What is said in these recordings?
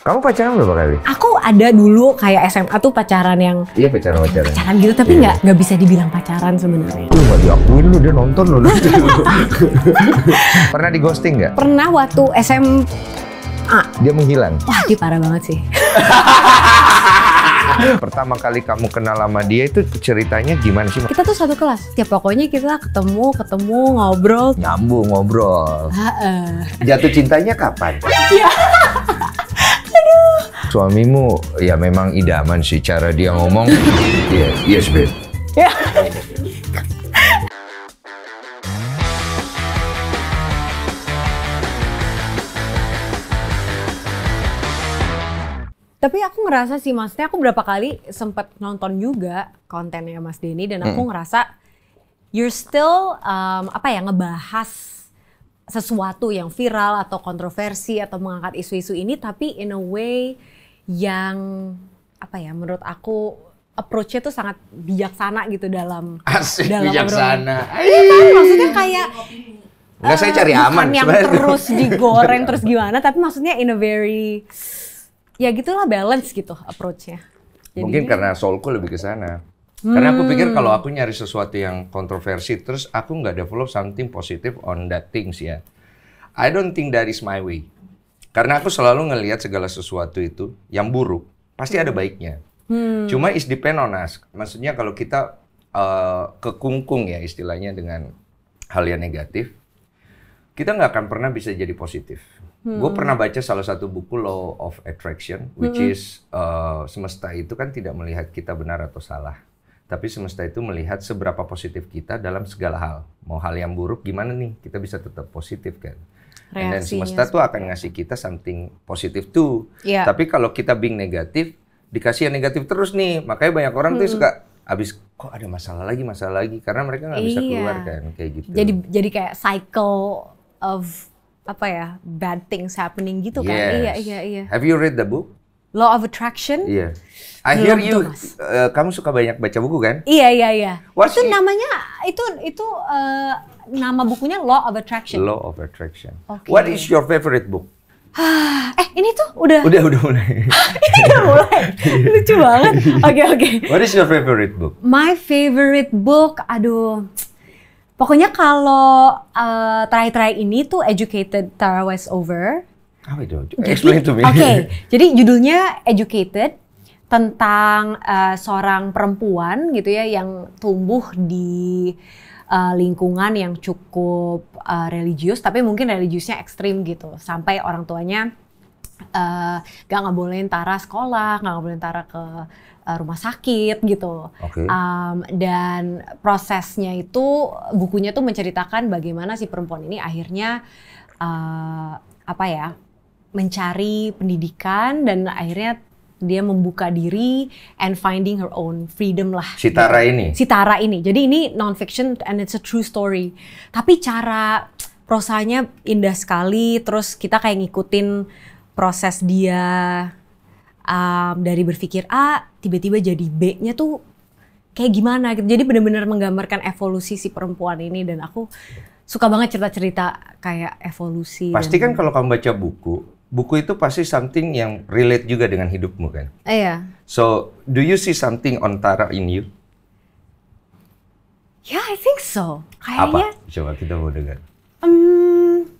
Kamu pacaran berapa kali? Aku ada dulu kayak SMA tuh pacaran yang Iya pacaran pacaran. Pacaran gitu tapi iya. nggak iya. nggak bisa dibilang pacaran sebenarnya. Lu nggak diakuin lu dia nonton lu. Pernah di ghosting nggak? Pernah waktu SMA. Dia menghilang. Wah dia parah banget sih. Pertama kali kamu kenal sama dia itu ceritanya gimana sih? Kita tuh satu kelas. Tiap ya, pokoknya kita ketemu, ketemu, ngobrol. Nyambung, ngobrol. Jatuh cintanya kapan? Ya. Suamimu ya memang idaman sih cara dia ngomong. Yeah, iya yes, babe. Tapi aku ngerasa sih, maksudnya aku berapa kali sempat nonton juga kontennya Mas Denny dan aku hmm. ngerasa you're still um, apa ya ngebahas sesuatu yang viral atau kontroversi atau mengangkat isu-isu ini tapi in a way yang apa ya menurut aku approach-nya tuh sangat bijaksana gitu dalam Asik, dalam bijaksana. Iya kan maksudnya kayak Enggak uh, saya cari eh, aman yang sebenernya. terus digoreng terus gimana tapi maksudnya in a very ya gitulah balance gitu approach-nya. Mungkin karena soulku lebih ke sana. Hmm. Karena aku pikir hmm. kalau aku nyari sesuatu yang kontroversi terus aku nggak develop something positive on that things ya. I don't think that is my way. Karena aku selalu ngelihat segala sesuatu itu yang buruk pasti ada baiknya. Hmm. Cuma is depend on us. Maksudnya kalau kita uh, kekungkung ya istilahnya dengan hal yang negatif, kita nggak akan pernah bisa jadi positif. Hmm. Gue pernah baca salah satu buku Law of Attraction, which hmm. is uh, semesta itu kan tidak melihat kita benar atau salah, tapi semesta itu melihat seberapa positif kita dalam segala hal. Mau hal yang buruk gimana nih kita bisa tetap positif kan? Reaksinya And semesta tuh akan ngasih kita something positif tuh. Yeah. Tapi kalau kita being negatif, dikasih yang negatif terus nih. Makanya banyak orang hmm. tuh suka habis kok ada masalah lagi, masalah lagi karena mereka nggak bisa bisa keluar kan kayak gitu. Jadi jadi kayak cycle of apa ya bad things happening gitu yes. kan iya iya iya have you read the book Law of Attraction. Iya. I hear you. Uh, kamu suka banyak baca buku kan? Iya iya iya. What's itu it? namanya itu itu uh, nama bukunya Law of Attraction. Law of Attraction. Okay. What is your favorite book? Ah, eh ini tuh udah udah udah mulai ah, ini udah mulai iya. lucu banget oke okay, oke okay. what is your favorite book my favorite book aduh pokoknya kalau uh, try try ini tuh educated Tara over. Apa itu? Explain to me. Oke, okay. jadi judulnya Educated tentang uh, seorang perempuan gitu ya yang tumbuh di uh, lingkungan yang cukup uh, religius tapi mungkin religiusnya ekstrim gitu sampai orang tuanya uh, gak ngebolehin Tara sekolah, gak ngebolehin Tara ke rumah sakit gitu. Okay. Um, dan prosesnya itu bukunya tuh menceritakan bagaimana si perempuan ini akhirnya uh, apa ya mencari pendidikan dan akhirnya dia membuka diri and finding her own freedom lah. Sitara gitu. ini. Sitara ini. Jadi ini non fiction and it's a true story. Tapi cara prosanya indah sekali. Terus kita kayak ngikutin proses dia um, dari berpikir A tiba-tiba jadi B-nya tuh kayak gimana gitu. Jadi benar-benar menggambarkan evolusi si perempuan ini dan aku suka banget cerita-cerita kayak evolusi. Pasti kan kalau kamu baca buku buku itu pasti something yang relate juga dengan hidupmu kan? Iya. So, do you see something on Tara in you? Yeah, I think so. Kayaknya. Apa? Coba kita mau dengar. Um,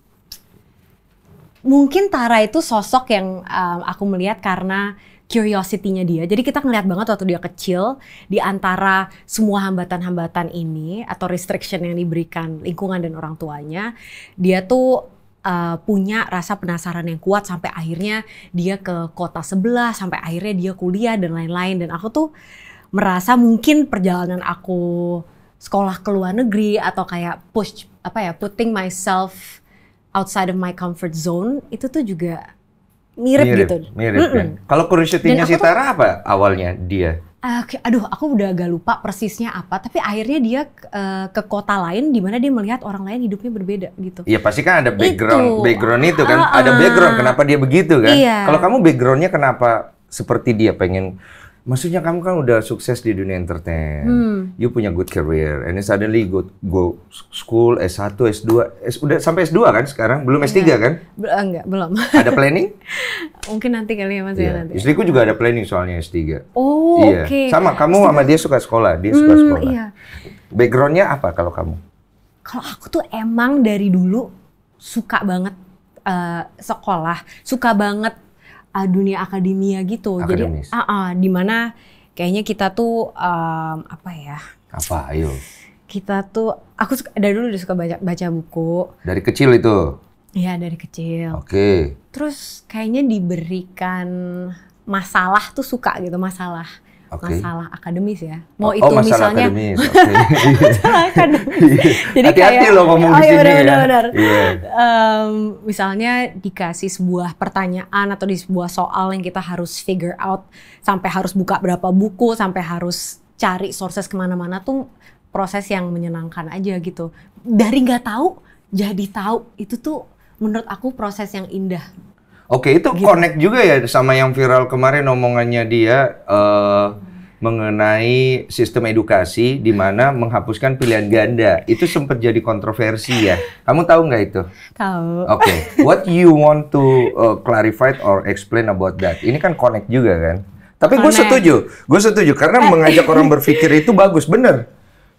mungkin Tara itu sosok yang um, aku melihat karena curiosity-nya dia. Jadi kita ngeliat banget waktu dia kecil di antara semua hambatan-hambatan ini atau restriction yang diberikan lingkungan dan orang tuanya, dia tuh uh, punya rasa penasaran yang kuat sampai akhirnya dia ke kota sebelah, sampai akhirnya dia kuliah dan lain-lain. Dan aku tuh merasa mungkin perjalanan aku sekolah ke luar negeri atau kayak push apa ya putting myself outside of my comfort zone itu tuh juga mirip, mirip gitu. Mirip. Mm -mm. Kan? Kalau curiosity-nya Sitara apa awalnya dia? Ah, aduh aku udah agak lupa persisnya apa, tapi akhirnya dia uh, ke kota lain di mana dia melihat orang lain hidupnya berbeda gitu. Iya pasti kan ada background, itu. background itu kan, uh, uh. ada background kenapa dia begitu kan. Iya. Kalau kamu backgroundnya kenapa seperti dia pengen maksudnya kamu kan udah sukses di dunia entertain, hmm. you punya good career, and then suddenly go, go school S1, S2, S, udah sampai S2 kan sekarang, belum S3 enggak. kan? Bel ah, enggak, belum. Ada planning? Mungkin nanti kali ya Mas yeah. ya iya. nanti. Istriku juga ada planning soalnya S3. Oh, iya. oke. Okay. Sama, kamu S3. sama dia suka sekolah, dia suka hmm, sekolah. Iya. Backgroundnya apa kalau kamu? Kalau aku tuh emang dari dulu suka banget uh, sekolah, suka banget uh, dunia akademia gitu. Akademis. Jadi, uh, uh, ah, di mana kayaknya kita tuh um, apa ya? Apa? Ayo. Kita tuh aku suka, dari dulu udah suka baca baca buku. Dari kecil itu. Iya, dari kecil. Oke. Okay. Terus kayaknya diberikan masalah tuh suka gitu masalah okay. masalah akademis ya. Oh, Mau oh, itu masalah misalnya akademis. Okay. masalah akademis. Iya. Jadi Hati-hati kayak ngomong oh, iya, ya. iya. misalnya dikasih sebuah pertanyaan atau di sebuah soal yang kita harus figure out sampai harus buka berapa buku, sampai harus cari sources kemana-mana tuh proses yang menyenangkan aja gitu. Dari nggak tahu jadi tahu itu tuh menurut aku proses yang indah Oke, itu gitu. connect juga ya sama yang viral kemarin omongannya dia uh, mengenai sistem edukasi di nah. mana menghapuskan pilihan ganda. Itu sempat jadi kontroversi ya. Kamu tahu nggak itu? Tahu. Oke, okay. what you want to uh, clarify or explain about that? Ini kan connect juga kan? Tapi gue setuju, gue setuju karena eh. mengajak orang berpikir itu bagus, bener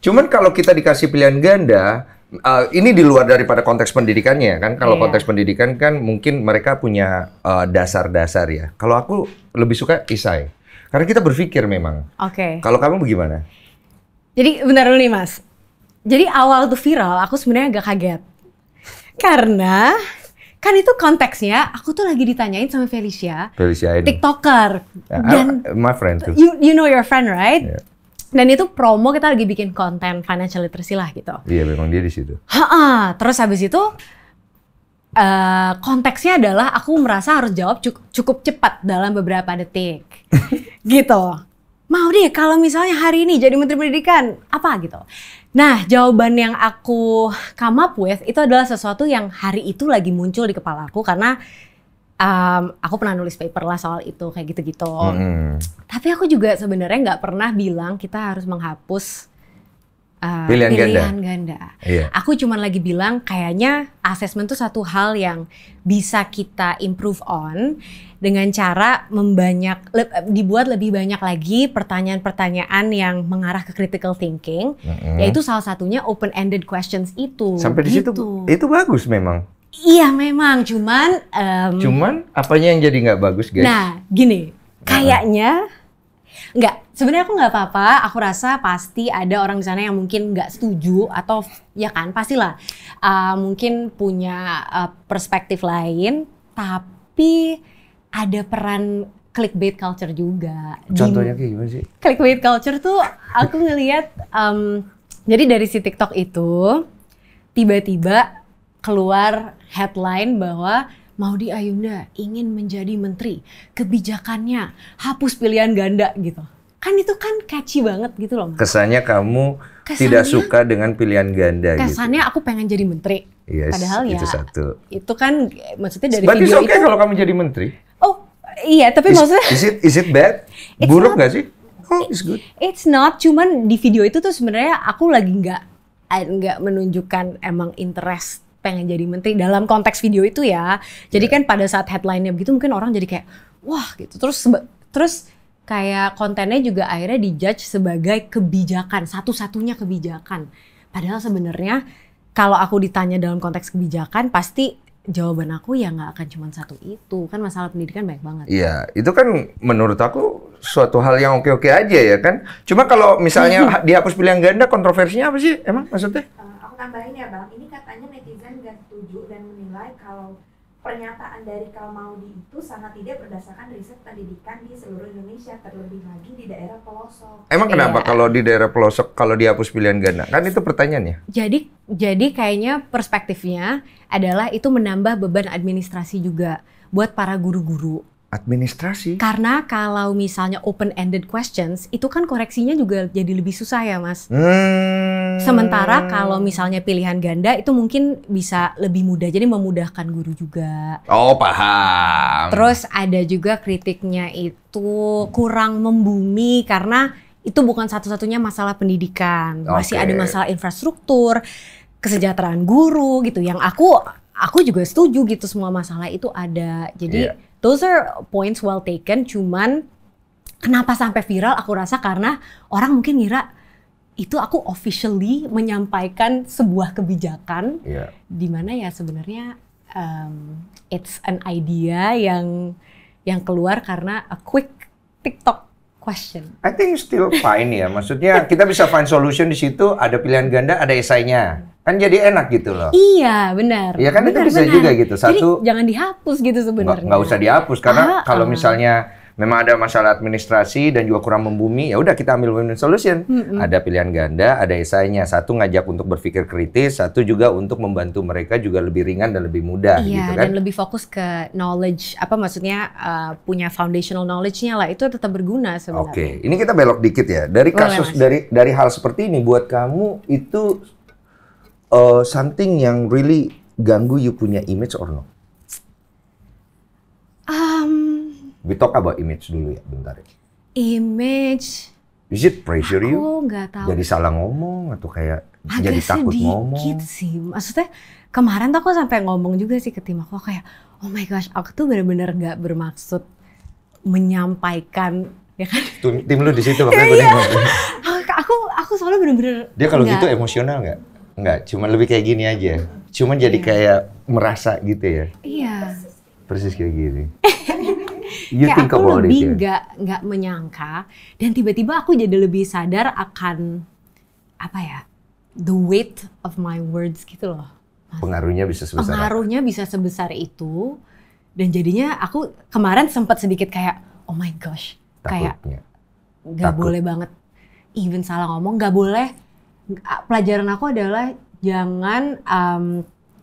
Cuman kalau kita dikasih pilihan ganda, uh, ini di luar daripada konteks pendidikannya ya kan. Kalau yeah. konteks pendidikan kan mungkin mereka punya eh, dasar-dasar uh, ya. Kalau aku lebih suka isai. Karena kita berpikir memang. Oke. Okay. Kalau kamu bagaimana? Jadi benar dulu nih Mas. Jadi awal tuh viral aku sebenarnya agak kaget. Karena kan itu konteksnya aku tuh lagi ditanyain sama Felicia. Felicia ini. TikToker. Yeah, dan ah, my friend too. You you know your friend right? Yeah dan itu promo kita lagi bikin konten financial literacy lah gitu. Iya, memang dia di situ. ha Terus habis itu uh, konteksnya adalah aku merasa harus jawab cukup, cukup cepat dalam beberapa detik. gitu. Mau deh kalau misalnya hari ini jadi menteri pendidikan, apa gitu. Nah, jawaban yang aku come up with itu adalah sesuatu yang hari itu lagi muncul di kepala aku karena um, aku pernah nulis paper lah soal itu kayak gitu-gitu. Hmm. Tapi aku juga sebenarnya nggak pernah bilang kita harus menghapus uh, eh, pilihan, pilihan ganda. ganda. Iya. Aku cuman lagi bilang kayaknya assessment itu satu hal yang bisa kita improve on dengan cara membanyak le, dibuat lebih banyak lagi pertanyaan-pertanyaan yang mengarah ke critical thinking, -hmm. yaitu salah satunya open ended questions itu. Sampai gitu. di situ gitu. itu bagus memang. Iya memang, cuman um, cuman apanya yang jadi nggak bagus guys? Nah gini, nah, kayaknya nggak. Sebenarnya aku nggak apa-apa. Aku rasa pasti ada orang di sana yang mungkin nggak setuju atau ya kan pastilah uh, mungkin punya uh, perspektif lain. Tapi ada peran clickbait culture juga. Contohnya kayak gimana sih? Clickbait culture tuh aku ngelihat um, jadi dari si TikTok itu tiba-tiba keluar headline bahwa Maudi Ayunda ingin menjadi menteri, kebijakannya hapus pilihan ganda gitu. Kan itu kan catchy banget gitu loh. Kesannya kamu kesannya, tidak suka dengan pilihan ganda gitu. Kesannya gitu. aku pengen jadi menteri. Yes, iya, Padahal itu ya itu satu. Itu kan maksudnya dari But video okay itu. kalau kamu jadi menteri. Oh, iya, tapi is, maksudnya Is it is it bad? Buruk gak sih? Oh, it's good. It's not cuman di video itu tuh sebenarnya aku lagi nggak nggak menunjukkan emang interest pengen jadi menteri dalam konteks video itu ya. Jadi yeah. kan pada saat headline-nya begitu mungkin orang jadi kayak wah gitu. Terus terus kayak kontennya juga akhirnya dijudge sebagai kebijakan, satu-satunya kebijakan. Padahal sebenarnya kalau aku ditanya dalam konteks kebijakan pasti jawaban aku ya nggak akan cuma satu itu kan masalah pendidikan banyak banget iya itu kan menurut aku suatu hal yang oke oke aja ya kan cuma kalau misalnya dihapus pilihan ganda kontroversinya apa sih emang maksudnya eh, tambahin ya bang, ini katanya netizen gak setuju dan menilai kalau pernyataan dari Kalmaudi itu sangat tidak berdasarkan riset pendidikan di seluruh Indonesia, terlebih lagi di daerah pelosok. Emang kenapa ya, kalau di daerah pelosok kalau dihapus pilihan ganda? Kan itu pertanyaannya. Jadi jadi kayaknya perspektifnya adalah itu menambah beban administrasi juga buat para guru-guru administrasi. Karena kalau misalnya open ended questions itu kan koreksinya juga jadi lebih susah ya, Mas. Hmm. Sementara kalau misalnya pilihan ganda itu mungkin bisa lebih mudah, jadi memudahkan guru juga. Oh paham. Terus ada juga kritiknya itu kurang membumi karena itu bukan satu-satunya masalah pendidikan, okay. masih ada masalah infrastruktur, kesejahteraan guru gitu. Yang aku aku juga setuju gitu semua masalah itu ada. Jadi yeah. those are points well taken. Cuman kenapa sampai viral? Aku rasa karena orang mungkin ngira itu aku officially menyampaikan sebuah kebijakan yeah. di mana ya sebenarnya um, it's an idea yang yang keluar karena a quick TikTok question. I think still fine ya. Maksudnya kita bisa find solution di situ, ada pilihan ganda, ada esainya. Kan jadi enak gitu loh. Iya, benar. Iya kan benar, itu bisa benar. juga gitu. Satu Jadi, jangan dihapus gitu sebenarnya. Enggak usah dihapus karena ah, kalau ah. misalnya memang ada masalah administrasi dan juga kurang membumi, ya udah kita ambil win-win solution. Mm -hmm. Ada pilihan ganda, ada esainya. Satu ngajak untuk berpikir kritis, satu juga untuk membantu mereka juga lebih ringan dan lebih mudah iya, gitu kan. dan lebih fokus ke knowledge, apa maksudnya uh, punya foundational knowledge-nya lah itu tetap berguna sebenarnya. Oke, okay. ini kita belok dikit ya. Dari kasus Boleh, dari dari hal seperti ini buat kamu itu uh, something yang really ganggu you punya image or no? Um, We talk about image dulu ya, bentar ya. Image. Is it pressure aku you? Gak tahu. Jadi salah ngomong atau kayak Agak jadi takut ngomong? Agak sih. Maksudnya kemarin tuh aku sampai ngomong juga sih ke tim aku kayak, oh my gosh, aku tuh benar-benar gak bermaksud menyampaikan ya kan? Tim, tim lu di situ makanya iya. gue Aku aku selalu benar-benar Dia kalau gitu emosional nggak? Nggak, Cuma lebih kayak gini aja. Cuman jadi yeah. kayak merasa gitu ya. Iya. Persis kayak gini. You kayak think aku about lebih nggak nggak menyangka dan tiba-tiba aku jadi lebih sadar akan apa ya the weight of my words gitu loh. Pengaruhnya bisa sebesar pengaruhnya apa? bisa sebesar itu dan jadinya aku kemarin sempat sedikit kayak oh my gosh Takutnya. kayak nggak boleh banget even salah ngomong nggak boleh pelajaran aku adalah jangan um,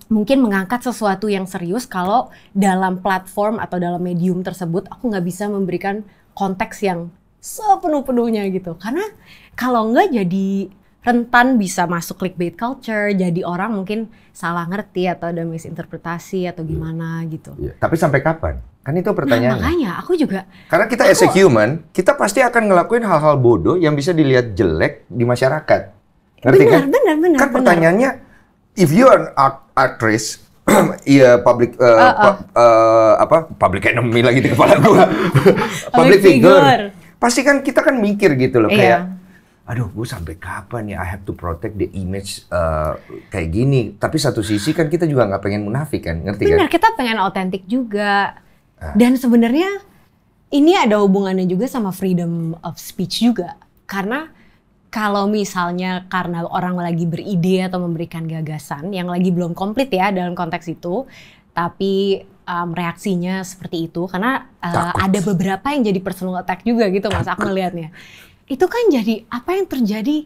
mungkin mengangkat sesuatu yang serius kalau dalam platform atau dalam medium tersebut aku nggak bisa memberikan konteks yang sepenuh-penuhnya gitu. Karena kalau nggak jadi rentan bisa masuk clickbait culture, jadi orang mungkin salah ngerti atau ada misinterpretasi atau gimana hmm. gitu. Ya, tapi sampai kapan? Kan itu pertanyaan. Nah, makanya aku juga. Karena kita aku, as a human, kita pasti akan ngelakuin hal-hal bodoh yang bisa dilihat jelek di masyarakat. Ngerti benar, kan? Benar, benar, Kan benar. pertanyaannya, if you are an actress Iya public uh, eh, uh, uh. Ah, Pu uh, ah. eh, apa public enemy lagi di kepala gua public figure. figure pasti kan kita kan mikir gitu loh yeah. kayak iya. aduh gue sampai kapan ya I have to protect the image uh, kayak gini tapi satu sisi kan kita juga nggak pengen munafik kan ngerti kan? Bener, kan? kita pengen otentik juga uh. dan sebenarnya ini ada hubungannya juga sama freedom of speech juga karena kalau misalnya karena orang lagi beride atau memberikan gagasan yang lagi belum komplit ya dalam konteks itu, tapi um, reaksinya seperti itu karena uh, ada beberapa yang jadi personal attack juga gitu Mas aku melihatnya. Itu kan jadi apa yang terjadi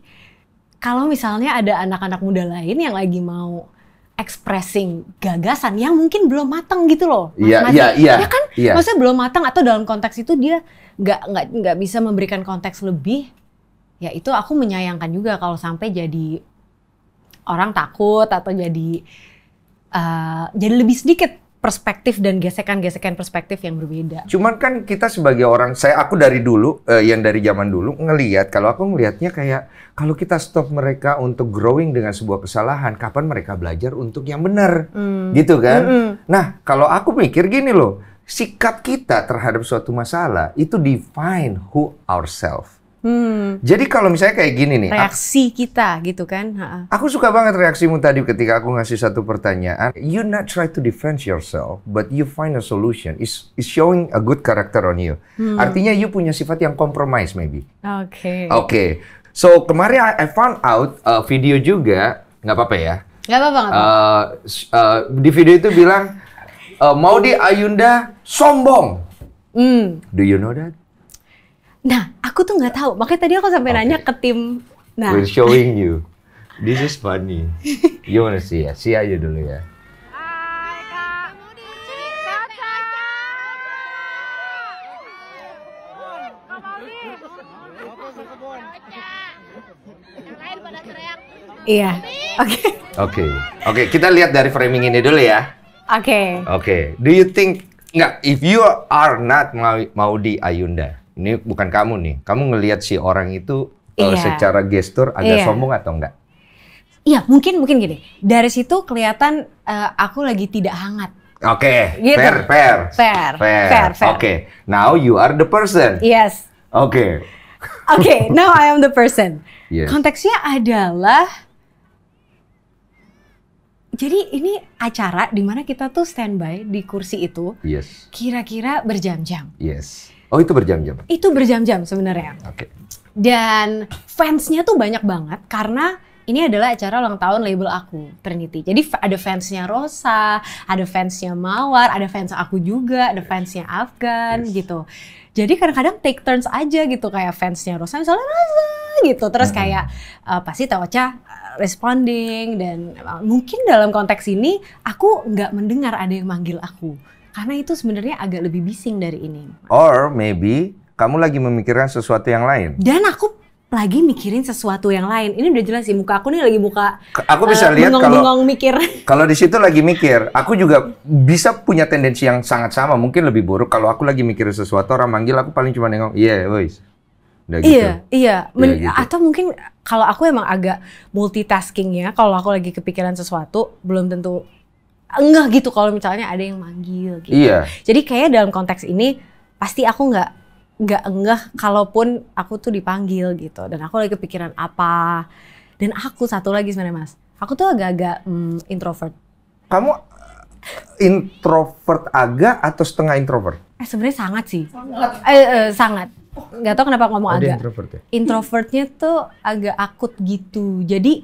kalau misalnya ada anak-anak muda lain yang lagi mau expressing gagasan yang mungkin belum matang gitu loh. Iya, iya, iya. Ya kan? Yeah. Maksudnya belum matang atau dalam konteks itu dia nggak nggak nggak bisa memberikan konteks lebih ya itu aku menyayangkan juga kalau sampai jadi orang takut atau jadi uh, jadi lebih sedikit perspektif dan gesekan-gesekan perspektif yang berbeda. Cuman kan kita sebagai orang, saya aku dari dulu eh, yang dari zaman dulu ngelihat kalau aku ngelihatnya kayak kalau kita stop mereka untuk growing dengan sebuah kesalahan, kapan mereka belajar untuk yang benar, mm. gitu kan? Mm Nah kalau aku mikir gini loh, sikap kita terhadap suatu masalah itu define who ourselves. Hmm. Jadi kalau misalnya kayak gini nih, reaksi aku, kita gitu kan? Ha -ha. Aku suka banget reaksimu tadi ketika aku ngasih satu pertanyaan. You not try to defend yourself, but you find a solution. Is is showing a good character on you. Hmm. Artinya you punya sifat yang compromise maybe. Oke. Okay. Oke. Okay. So kemarin I, I found out a uh, video juga, nggak apa-apa ya? Gak apa-apa. Uh, uh, di video itu bilang uh, Maudi Ayunda sombong. Hmm. Do you know that? Nah, aku tuh nggak tahu. Makanya tadi aku sampai okay. nanya ke tim. Nah. We're showing you. This is funny. You wanna see ya? See aja dulu ya. Iya. Oke. Oke. Oke, kita lihat dari framing ini dulu ya. Oke. Okay. Oke. Okay. Do you think nggak if you are not mau mau di Ayunda? ini bukan kamu nih. Kamu ngelihat si orang itu eh, iya. uh, secara gestur agak iya. sombong atau enggak? Iya, mungkin mungkin gini. Dari situ kelihatan uh, aku lagi tidak hangat. Oke, okay. gitu. fair, fair, fair, fair, fair. fair. Oke, okay. now you are the person. Yes. Oke. Okay. Oke, okay, now I am the person. Yes. Konteksnya adalah jadi ini acara di mana kita tuh standby di kursi itu. Yes. Kira-kira berjam-jam. Yes. Oh itu berjam-jam? Itu berjam-jam sebenarnya. Oke. Okay. Dan fansnya tuh banyak banget karena ini adalah acara ulang tahun label aku, Trinity. Jadi ada fansnya Rosa, ada fansnya Mawar, ada fans aku juga, ada fansnya Afgan yes. gitu. Jadi kadang-kadang take turns aja gitu kayak fansnya Rosa misalnya Rosa gitu. Terus kayak uh, pasti Ocha eh, responding dan uh, mungkin dalam konteks ini aku nggak mendengar ada yang manggil aku karena itu sebenarnya agak lebih bising dari ini. Or maybe kamu lagi memikirkan sesuatu yang lain. Dan aku lagi mikirin sesuatu yang lain. Ini udah jelas sih muka aku nih lagi muka. Aku bisa uh, lihat kalau mikir. Kalau di situ lagi mikir, aku juga bisa punya tendensi yang sangat sama, mungkin lebih buruk kalau aku lagi mikirin sesuatu orang manggil aku paling cuma nengok, "Iya, yeah, boys." gitu. Iya, iya. Men ya, gitu. Atau mungkin kalau aku emang agak multitasking ya, kalau aku lagi kepikiran sesuatu, belum tentu enggak gitu kalau misalnya ada yang manggil gitu. Iya. Jadi kayak dalam konteks ini pasti aku nggak nggak enggak kalaupun aku tuh dipanggil gitu dan aku lagi kepikiran apa dan aku satu lagi sebenarnya mas aku tuh agak-agak mm, introvert kamu introvert agak atau setengah introvert eh sebenarnya sangat sih sangat eh, eh, sangat nggak tahu kenapa ngomong oh, agak introvert ya? introvertnya tuh agak akut gitu jadi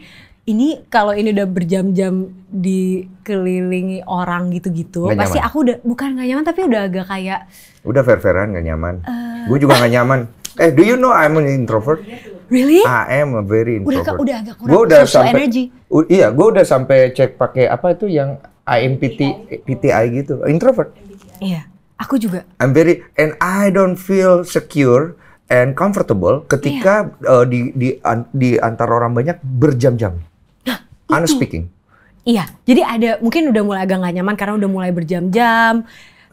ini kalau ini udah berjam-jam dikelilingi orang gitu-gitu, pasti nyaman. aku udah bukan gak nyaman tapi udah agak kayak udah fair-fairan gak nyaman. Uh, eh. Gue juga gak nyaman. Eh, do you know I'm an introvert? Really? I am a very introvert. Udah, udah agak kurang gua udah sampai, energy. iya, gue udah sampai cek pakai apa itu yang IMPT PTI gitu. Introvert. Iya, aku juga. I'm very and I don't feel secure and comfortable ketika yeah. Iya. uh, di di di antara orang banyak berjam-jam honest speaking. Iya, jadi ada mungkin udah mulai agak gak nyaman karena udah mulai berjam-jam.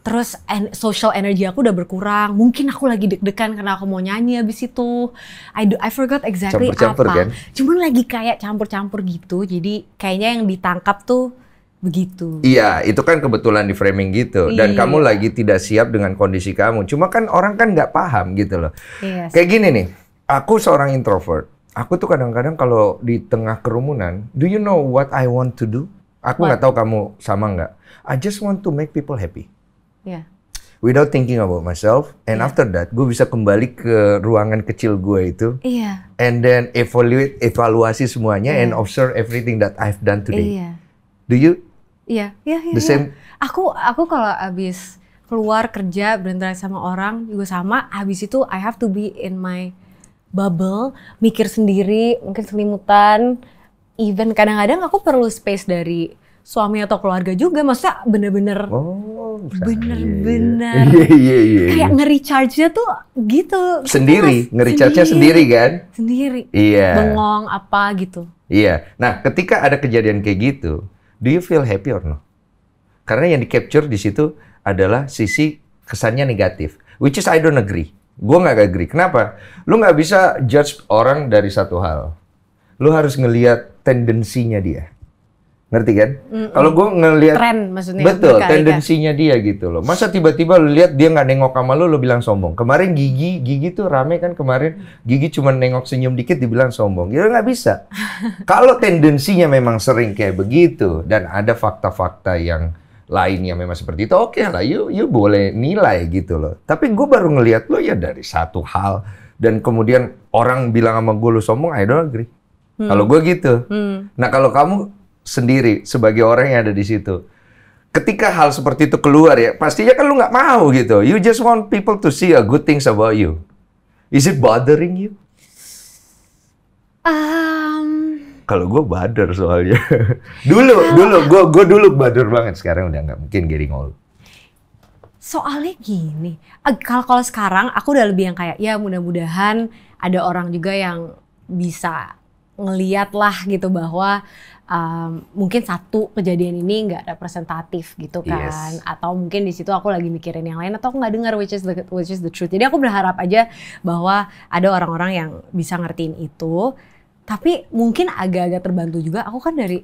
Terus en social energy aku udah berkurang. Mungkin aku lagi deg-degan karena aku mau nyanyi abis itu. I do, I forgot exactly campur -campur, apa. Kan? Cuman lagi kayak campur-campur gitu. Jadi kayaknya yang ditangkap tuh begitu. Iya, itu kan kebetulan di framing gitu. Dan iya. kamu lagi tidak siap dengan kondisi kamu. Cuma kan orang kan nggak paham gitu loh. Iya, Kayak gini nih, aku seorang introvert aku tuh kadang-kadang kalau di tengah kerumunan, do you know what I want to do? Aku nggak tahu kamu sama nggak. I just want to make people happy. Yeah. Without thinking about myself, and yeah. after that, gue bisa kembali ke ruangan kecil gue itu, yeah. and then evaluate, evaluasi semuanya, yeah. and iya. observe everything that I've done today. Yeah. Do you? Iya, yeah. iya, iya. the iya. same. Aku, aku kalau abis keluar kerja berinteraksi sama orang juga sama. Abis itu, I have to be in my bubble, mikir sendiri, mungkin selimutan. Even kadang-kadang aku perlu space dari suami atau keluarga juga. Masa bener-bener oh, bener-bener iya, iya, iya, iya, iya. kayak nge-recharge-nya tuh gitu. Sendiri, nge-recharge-nya sendiri. sendiri kan? Sendiri. Iya. Bengong apa gitu. Iya. Nah, ketika ada kejadian kayak gitu, do you feel happy or no? Karena yang di capture di situ adalah sisi kesannya negatif, which is I don't agree. Gue nggak agree. Kenapa? Lu nggak bisa judge orang dari satu hal. Lu harus ngelihat tendensinya dia. Ngerti kan? Mm-mm. Kalau gue ngeliat... tren maksudnya. Betul, berkali, iya. tendensinya kan? dia gitu loh. Masa tiba-tiba lu lihat dia nggak nengok sama lu lu bilang sombong. Kemarin Gigi, Gigi tuh rame kan kemarin Gigi cuma nengok senyum dikit dibilang sombong. Ya nggak bisa. Kalau tendensinya memang sering kayak begitu dan ada fakta-fakta yang lainnya memang seperti itu, oke okay lah, you, you boleh nilai gitu loh. Tapi gue baru ngelihat lo ya dari satu hal, dan kemudian orang bilang sama gue lo sombong, I don't agree. Hmm. Kalau gue gitu. Hmm. Nah kalau kamu sendiri sebagai orang yang ada di situ, ketika hal seperti itu keluar ya, pastinya kan lo nggak mau gitu. You just want people to see a good things about you. Is it bothering you? Ah, kalau gue bader soalnya. dulu, iya. dulu, gue gue dulu bader banget. Sekarang udah nggak mungkin giring all. Soalnya gini, kalau kalau sekarang aku udah lebih yang kayak ya mudah-mudahan ada orang juga yang bisa ngeliat lah gitu bahwa um, mungkin satu kejadian ini nggak representatif gitu kan yes. atau mungkin di situ aku lagi mikirin yang lain atau aku nggak dengar which is the which is the truth jadi aku berharap aja bahwa ada orang-orang yang bisa ngertiin itu tapi mungkin agak-agak terbantu juga. Aku kan dari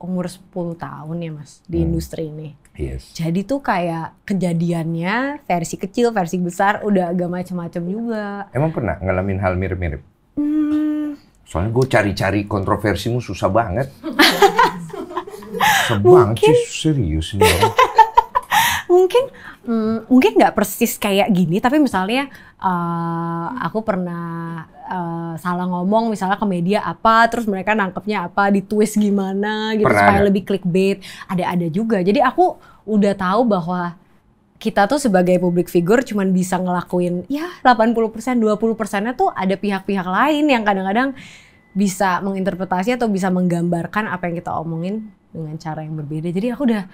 umur 10 tahun ya mas di hmm. industri ini. Yes. Jadi tuh kayak kejadiannya versi kecil, versi besar udah agak macam-macam juga. Emang pernah ngalamin hal mirip-mirip? Hmm. Soalnya gue cari-cari kontroversimu susah banget. Sebang sih serius nih. mungkin mm, mungkin nggak persis kayak gini tapi misalnya uh, aku pernah uh, salah ngomong misalnya ke media apa terus mereka nangkepnya apa twist gimana gitu Pernah supaya ada. lebih clickbait ada ada juga jadi aku udah tahu bahwa kita tuh sebagai publik figur cuman bisa ngelakuin ya 80% 20 persennya tuh ada pihak-pihak lain yang kadang-kadang bisa menginterpretasi atau bisa menggambarkan apa yang kita omongin dengan cara yang berbeda. Jadi aku udah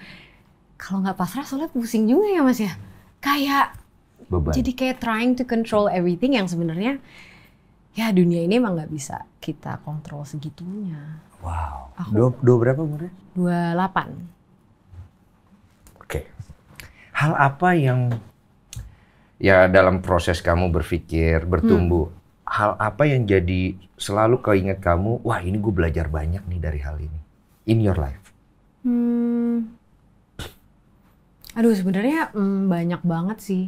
kalau nggak pasrah soalnya pusing juga ya mas ya. Kayak Beban. jadi kayak trying to control everything yang sebenarnya ya dunia ini emang nggak bisa kita kontrol segitunya. Wow. Aku, dua, dua berapa umurnya? 28. Oke. Okay. Hal apa yang ya dalam proses kamu berpikir, bertumbuh, hmm. hal apa yang jadi selalu keinget kamu, wah ini gue belajar banyak nih dari hal ini. In your life. Hmm. Aduh sebenarnya hmm, banyak banget sih.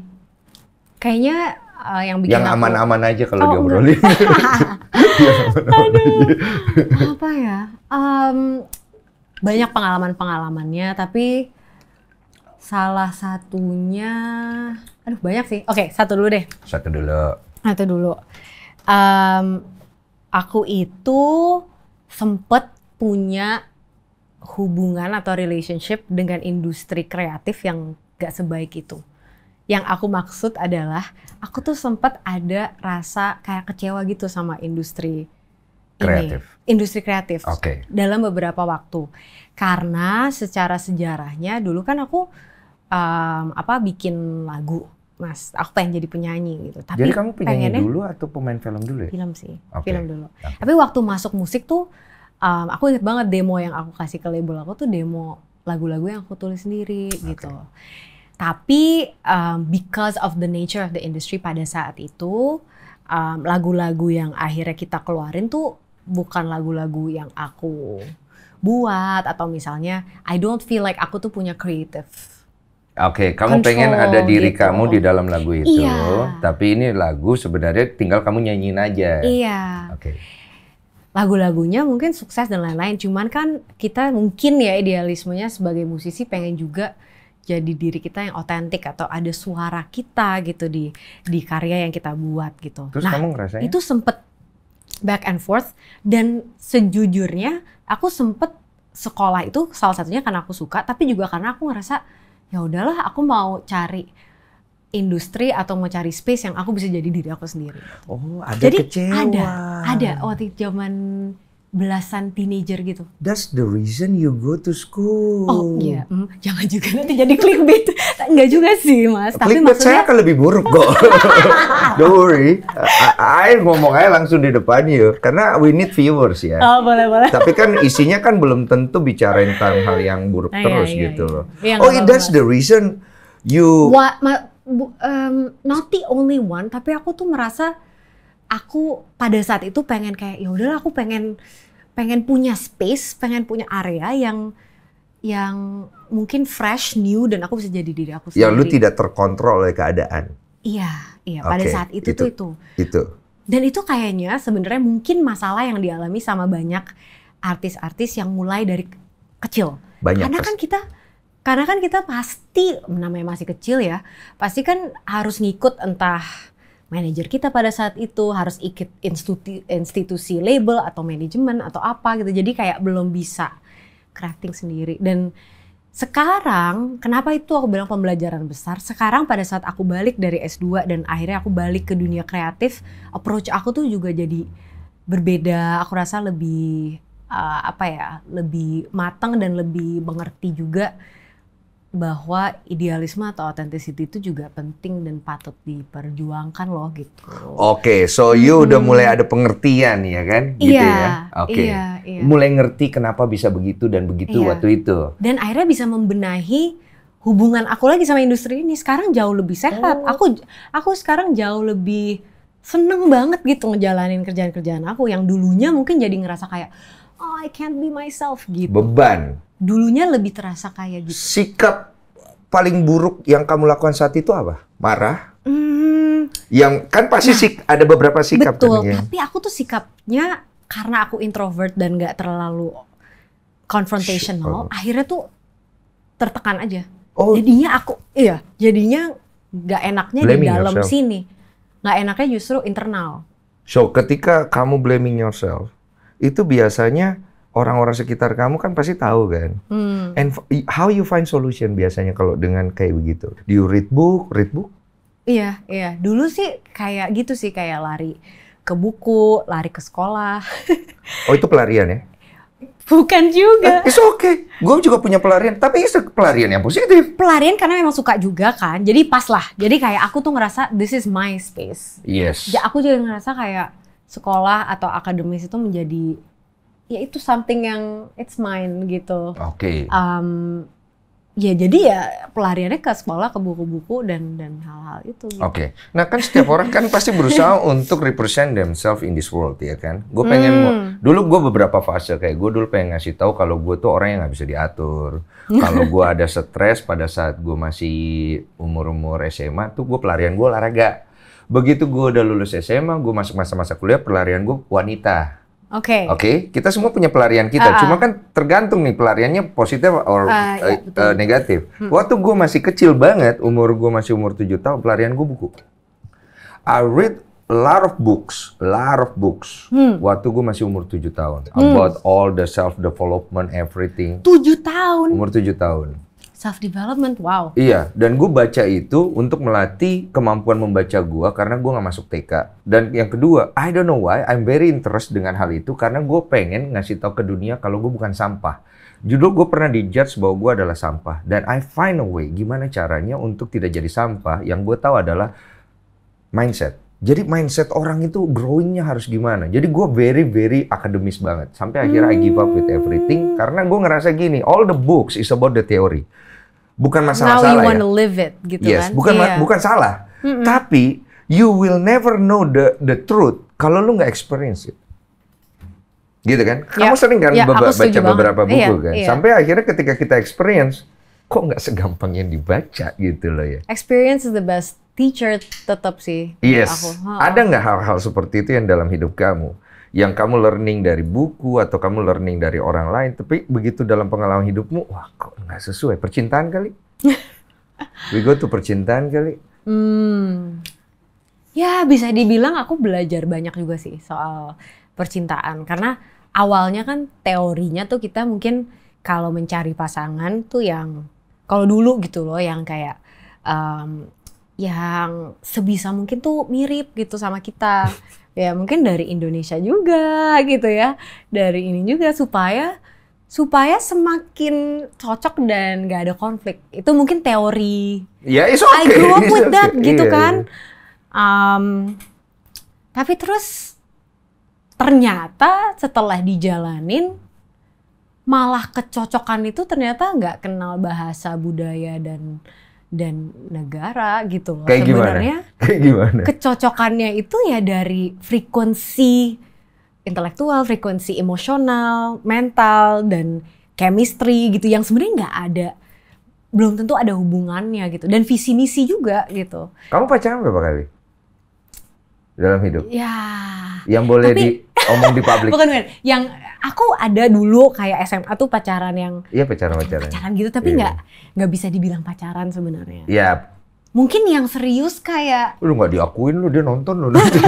Kayaknya uh, yang bikin yang aman-aman aja kalau oh, diobrolin. Apa ya? Um, banyak pengalaman-pengalamannya, tapi salah satunya, aduh banyak sih. Oke, okay, satu dulu deh. Satu dulu. Satu dulu. Um, aku itu sempet punya hubungan atau relationship dengan industri kreatif yang gak sebaik itu yang aku maksud adalah aku tuh sempat ada rasa kayak kecewa gitu sama industri kreatif. Ini, industri kreatif. Oke. Okay. Dalam beberapa waktu. Karena secara sejarahnya dulu kan aku um, apa bikin lagu, Mas. Aku pengen jadi penyanyi gitu. Tapi jadi kamu penyanyi pengennya, dulu atau pemain film dulu ya? Film sih. Okay. Film dulu. Okay. Nah. Tapi waktu masuk musik tuh um, aku ingat banget demo yang aku kasih ke label aku tuh demo lagu-lagu yang aku tulis sendiri okay. gitu. Tapi um, because of the nature of the industry pada saat itu lagu um, lagu-lagu yang akhirnya kita keluarin tuh bukan lagu-lagu yang aku buat atau misalnya I don't feel like aku tuh punya creative Oke, okay, kamu Control, pengen ada diri gitu. kamu di dalam lagu itu, iya. tapi ini lagu sebenarnya tinggal kamu nyanyiin aja. Iya. Oke. Okay. Lagu-lagunya mungkin sukses dan lain-lain, cuman kan kita mungkin ya idealismenya sebagai musisi pengen juga jadi diri kita yang otentik atau ada suara kita gitu di di karya yang kita buat gitu. Terus nah, kamu Itu sempet back and forth dan sejujurnya aku sempet sekolah itu salah satunya karena aku suka tapi juga karena aku ngerasa ya udahlah aku mau cari industri atau mau cari space yang aku bisa jadi diri aku sendiri. Oh, ada Jadi, kecewa. ada, ada waktu zaman belasan teenager gitu. That's the reason you go to school. Oh iya, mm, jangan juga nanti jadi clickbait. Enggak juga sih mas. Tapi clickbait maksudnya... saya akan lebih buruk kok. Don't worry. I, ngomong aja langsung di depan you. Karena we need viewers ya. Oh boleh boleh. Tapi kan isinya kan belum tentu bicara tentang hal yang buruk ah, iya, terus iya, gitu. iya, gitu loh. Iya, oh iya, that's the reason you... What, ma, bu, um, not the only one, tapi aku tuh merasa aku pada saat itu pengen kayak ya udahlah aku pengen pengen punya space, pengen punya area yang yang mungkin fresh, new dan aku bisa jadi diri aku sendiri. Yang lu tidak terkontrol oleh keadaan. Iya, iya pada okay, saat itu, itu tuh itu. Itu. Dan itu kayaknya sebenarnya mungkin masalah yang dialami sama banyak artis-artis yang mulai dari kecil. Banyak. Karena kan kita karena kan kita pasti namanya masih kecil ya, pasti kan harus ngikut entah manajer kita pada saat itu harus ikut institusi, institusi label atau manajemen atau apa gitu. Jadi kayak belum bisa crafting sendiri dan sekarang kenapa itu aku bilang pembelajaran besar sekarang pada saat aku balik dari S2 dan akhirnya aku balik ke dunia kreatif approach aku tuh juga jadi berbeda aku rasa lebih uh, apa ya lebih matang dan lebih mengerti juga bahwa idealisme atau authenticity itu juga penting dan patut diperjuangkan loh gitu. Oke, okay, so you hmm. udah mulai ada pengertian ya kan, gitu iya, ya. Oke. Okay. Iya, iya. Mulai ngerti kenapa bisa begitu dan begitu iya. waktu itu. Dan akhirnya bisa membenahi hubungan aku lagi sama industri ini. Sekarang jauh lebih sehat. Oh. Aku aku sekarang jauh lebih seneng banget gitu ngejalanin kerjaan-kerjaan aku yang dulunya mungkin jadi ngerasa kayak oh I can't be myself gitu. Beban dulunya lebih terasa kayak gitu. Sikap paling buruk yang kamu lakukan saat itu apa? Marah? Hmm, yang kan pasti nah, sik ada beberapa sikap betul, kan, ya? tapi aku tuh sikapnya karena aku introvert dan gak terlalu confrontational, oh. akhirnya tuh tertekan aja. Oh. Jadinya aku iya, jadinya gak enaknya blaming di dalam yourself. sini. Gak enaknya justru internal. So, ketika kamu blaming yourself, itu biasanya orang-orang sekitar kamu kan pasti tahu kan. Hmm. And how you find solution biasanya kalau dengan kayak begitu? Do you read book, read book? Iya, iya. Dulu sih kayak gitu sih kayak lari ke buku, lari ke sekolah. oh, itu pelarian ya? Bukan juga. Eh, itu oke. Okay. Gue juga punya pelarian, tapi itu pelarian yang positif. Pelarian karena memang suka juga kan. Jadi pas lah. Jadi kayak aku tuh ngerasa this is my space. Yes. Jadi aku juga ngerasa kayak sekolah atau akademis itu menjadi ya itu something yang it's mine gitu. Oke. Okay. Um, ya jadi ya pelariannya ke sekolah, ke buku-buku dan dan hal-hal itu. Gitu. Oke. Okay. Nah kan setiap orang kan pasti berusaha untuk represent themselves in this world ya kan. Gue pengen hmm. dulu gue beberapa fase kayak gue dulu pengen ngasih tahu kalau gue tuh orang yang nggak bisa diatur. Kalau gue ada stres pada saat gue masih umur-umur SMA tuh gue pelarian gue olahraga. Begitu gue udah lulus SMA, gue masuk masa-masa kuliah pelarian gue wanita Oke. Okay. Oke, okay? kita semua punya pelarian kita. Uh ah, huh ah. Cuma kan tergantung nih pelariannya positif atau uh, ya, uh, negatif. Hmm. Waktu gue masih kecil banget, umur gue masih umur 7 tahun, pelarian gue buku. I read a lot of books, a lot of books. Hmm. Waktu gue masih umur 7 tahun. Hmm. About all the self development everything. 7 tahun. Umur 7 tahun self development wow iya dan gue baca itu untuk melatih kemampuan membaca gue karena gue nggak masuk TK dan yang kedua I don't know why I'm very interested dengan hal itu karena gue pengen ngasih tahu ke dunia kalau gue bukan sampah judul gue pernah dijudge bahwa gue adalah sampah dan I find a way gimana caranya untuk tidak jadi sampah yang gue tahu adalah mindset jadi mindset orang itu growingnya harus gimana? Jadi gue very very akademis banget. Sampai akhirnya hmm. I give up with everything karena gue ngerasa gini, all the books is about the theory bukan masalah Now salah you ya. live it gitu yes, kan. bukan yeah. bukan salah. Mm -mm. Tapi you will never know the the truth kalau lu nggak experience it. Gitu kan? Ya. Kamu sering kan yeah, ya, baca banget. beberapa buku yeah, kan? Yeah. Sampai akhirnya ketika kita experience kok nggak segampang yang dibaca gitu loh ya. Experience is the best teacher tetap sih. Yes. Aku. Ha Ada nggak hal-hal seperti itu yang dalam hidup kamu? yang kamu learning dari buku atau kamu learning dari orang lain, tapi begitu dalam pengalaman hidupmu, wah kok nggak sesuai percintaan kali? We go to percintaan kali? Hmm, ya bisa dibilang aku belajar banyak juga sih soal percintaan karena awalnya kan teorinya tuh kita mungkin kalau mencari pasangan tuh yang kalau dulu gitu loh yang kayak um, yang sebisa mungkin tuh mirip gitu sama kita ya mungkin dari Indonesia juga gitu ya dari ini juga supaya supaya semakin cocok dan gak ada konflik itu mungkin teori ya yeah, okay I grew up with that okay. gitu yeah, iya. kan yeah. Um, tapi terus ternyata setelah dijalanin malah kecocokan itu ternyata nggak kenal bahasa budaya dan dan negara gitu loh. Kayak Sebenarnya gimana? Kayak gimana? Kecocokannya itu ya dari frekuensi intelektual, frekuensi emosional, mental dan chemistry gitu yang sebenarnya nggak ada belum tentu ada hubungannya gitu dan visi misi juga gitu. Kamu pacaran berapa kali? Dalam hidup? Ya. Yang boleh Tapi, diomong di publik. bukan, bukan. Yang aku ada dulu kayak SMA tuh pacaran yang iya pacaran pacaran, pacaran gitu tapi iya. nggak iya. nggak bisa dibilang pacaran sebenarnya Ya. mungkin yang serius kayak lu nggak diakuin lu dia nonton lu nanti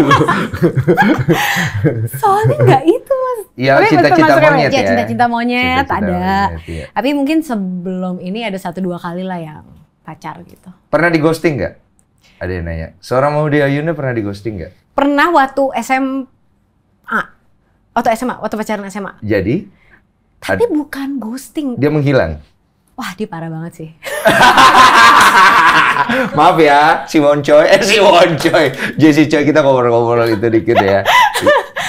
soalnya nggak itu mas iya, iya, ya cinta-cinta monyet ya cinta-cinta monyet cinta -cinta ada monyet, ya. tapi mungkin sebelum ini ada satu dua kali lah yang pacar gitu pernah di ghosting nggak ada yang nanya seorang mau di Ayunda pernah di ghosting nggak pernah waktu SMA Waktu SMA, waktu pacaran SMA. Jadi? Tapi bukan ghosting. Dia menghilang? Wah, dia parah banget sih. Maaf ya, si Won Choi, eh si Won Choi, Jesse Choi kita ngobrol-ngobrol itu dikit ya.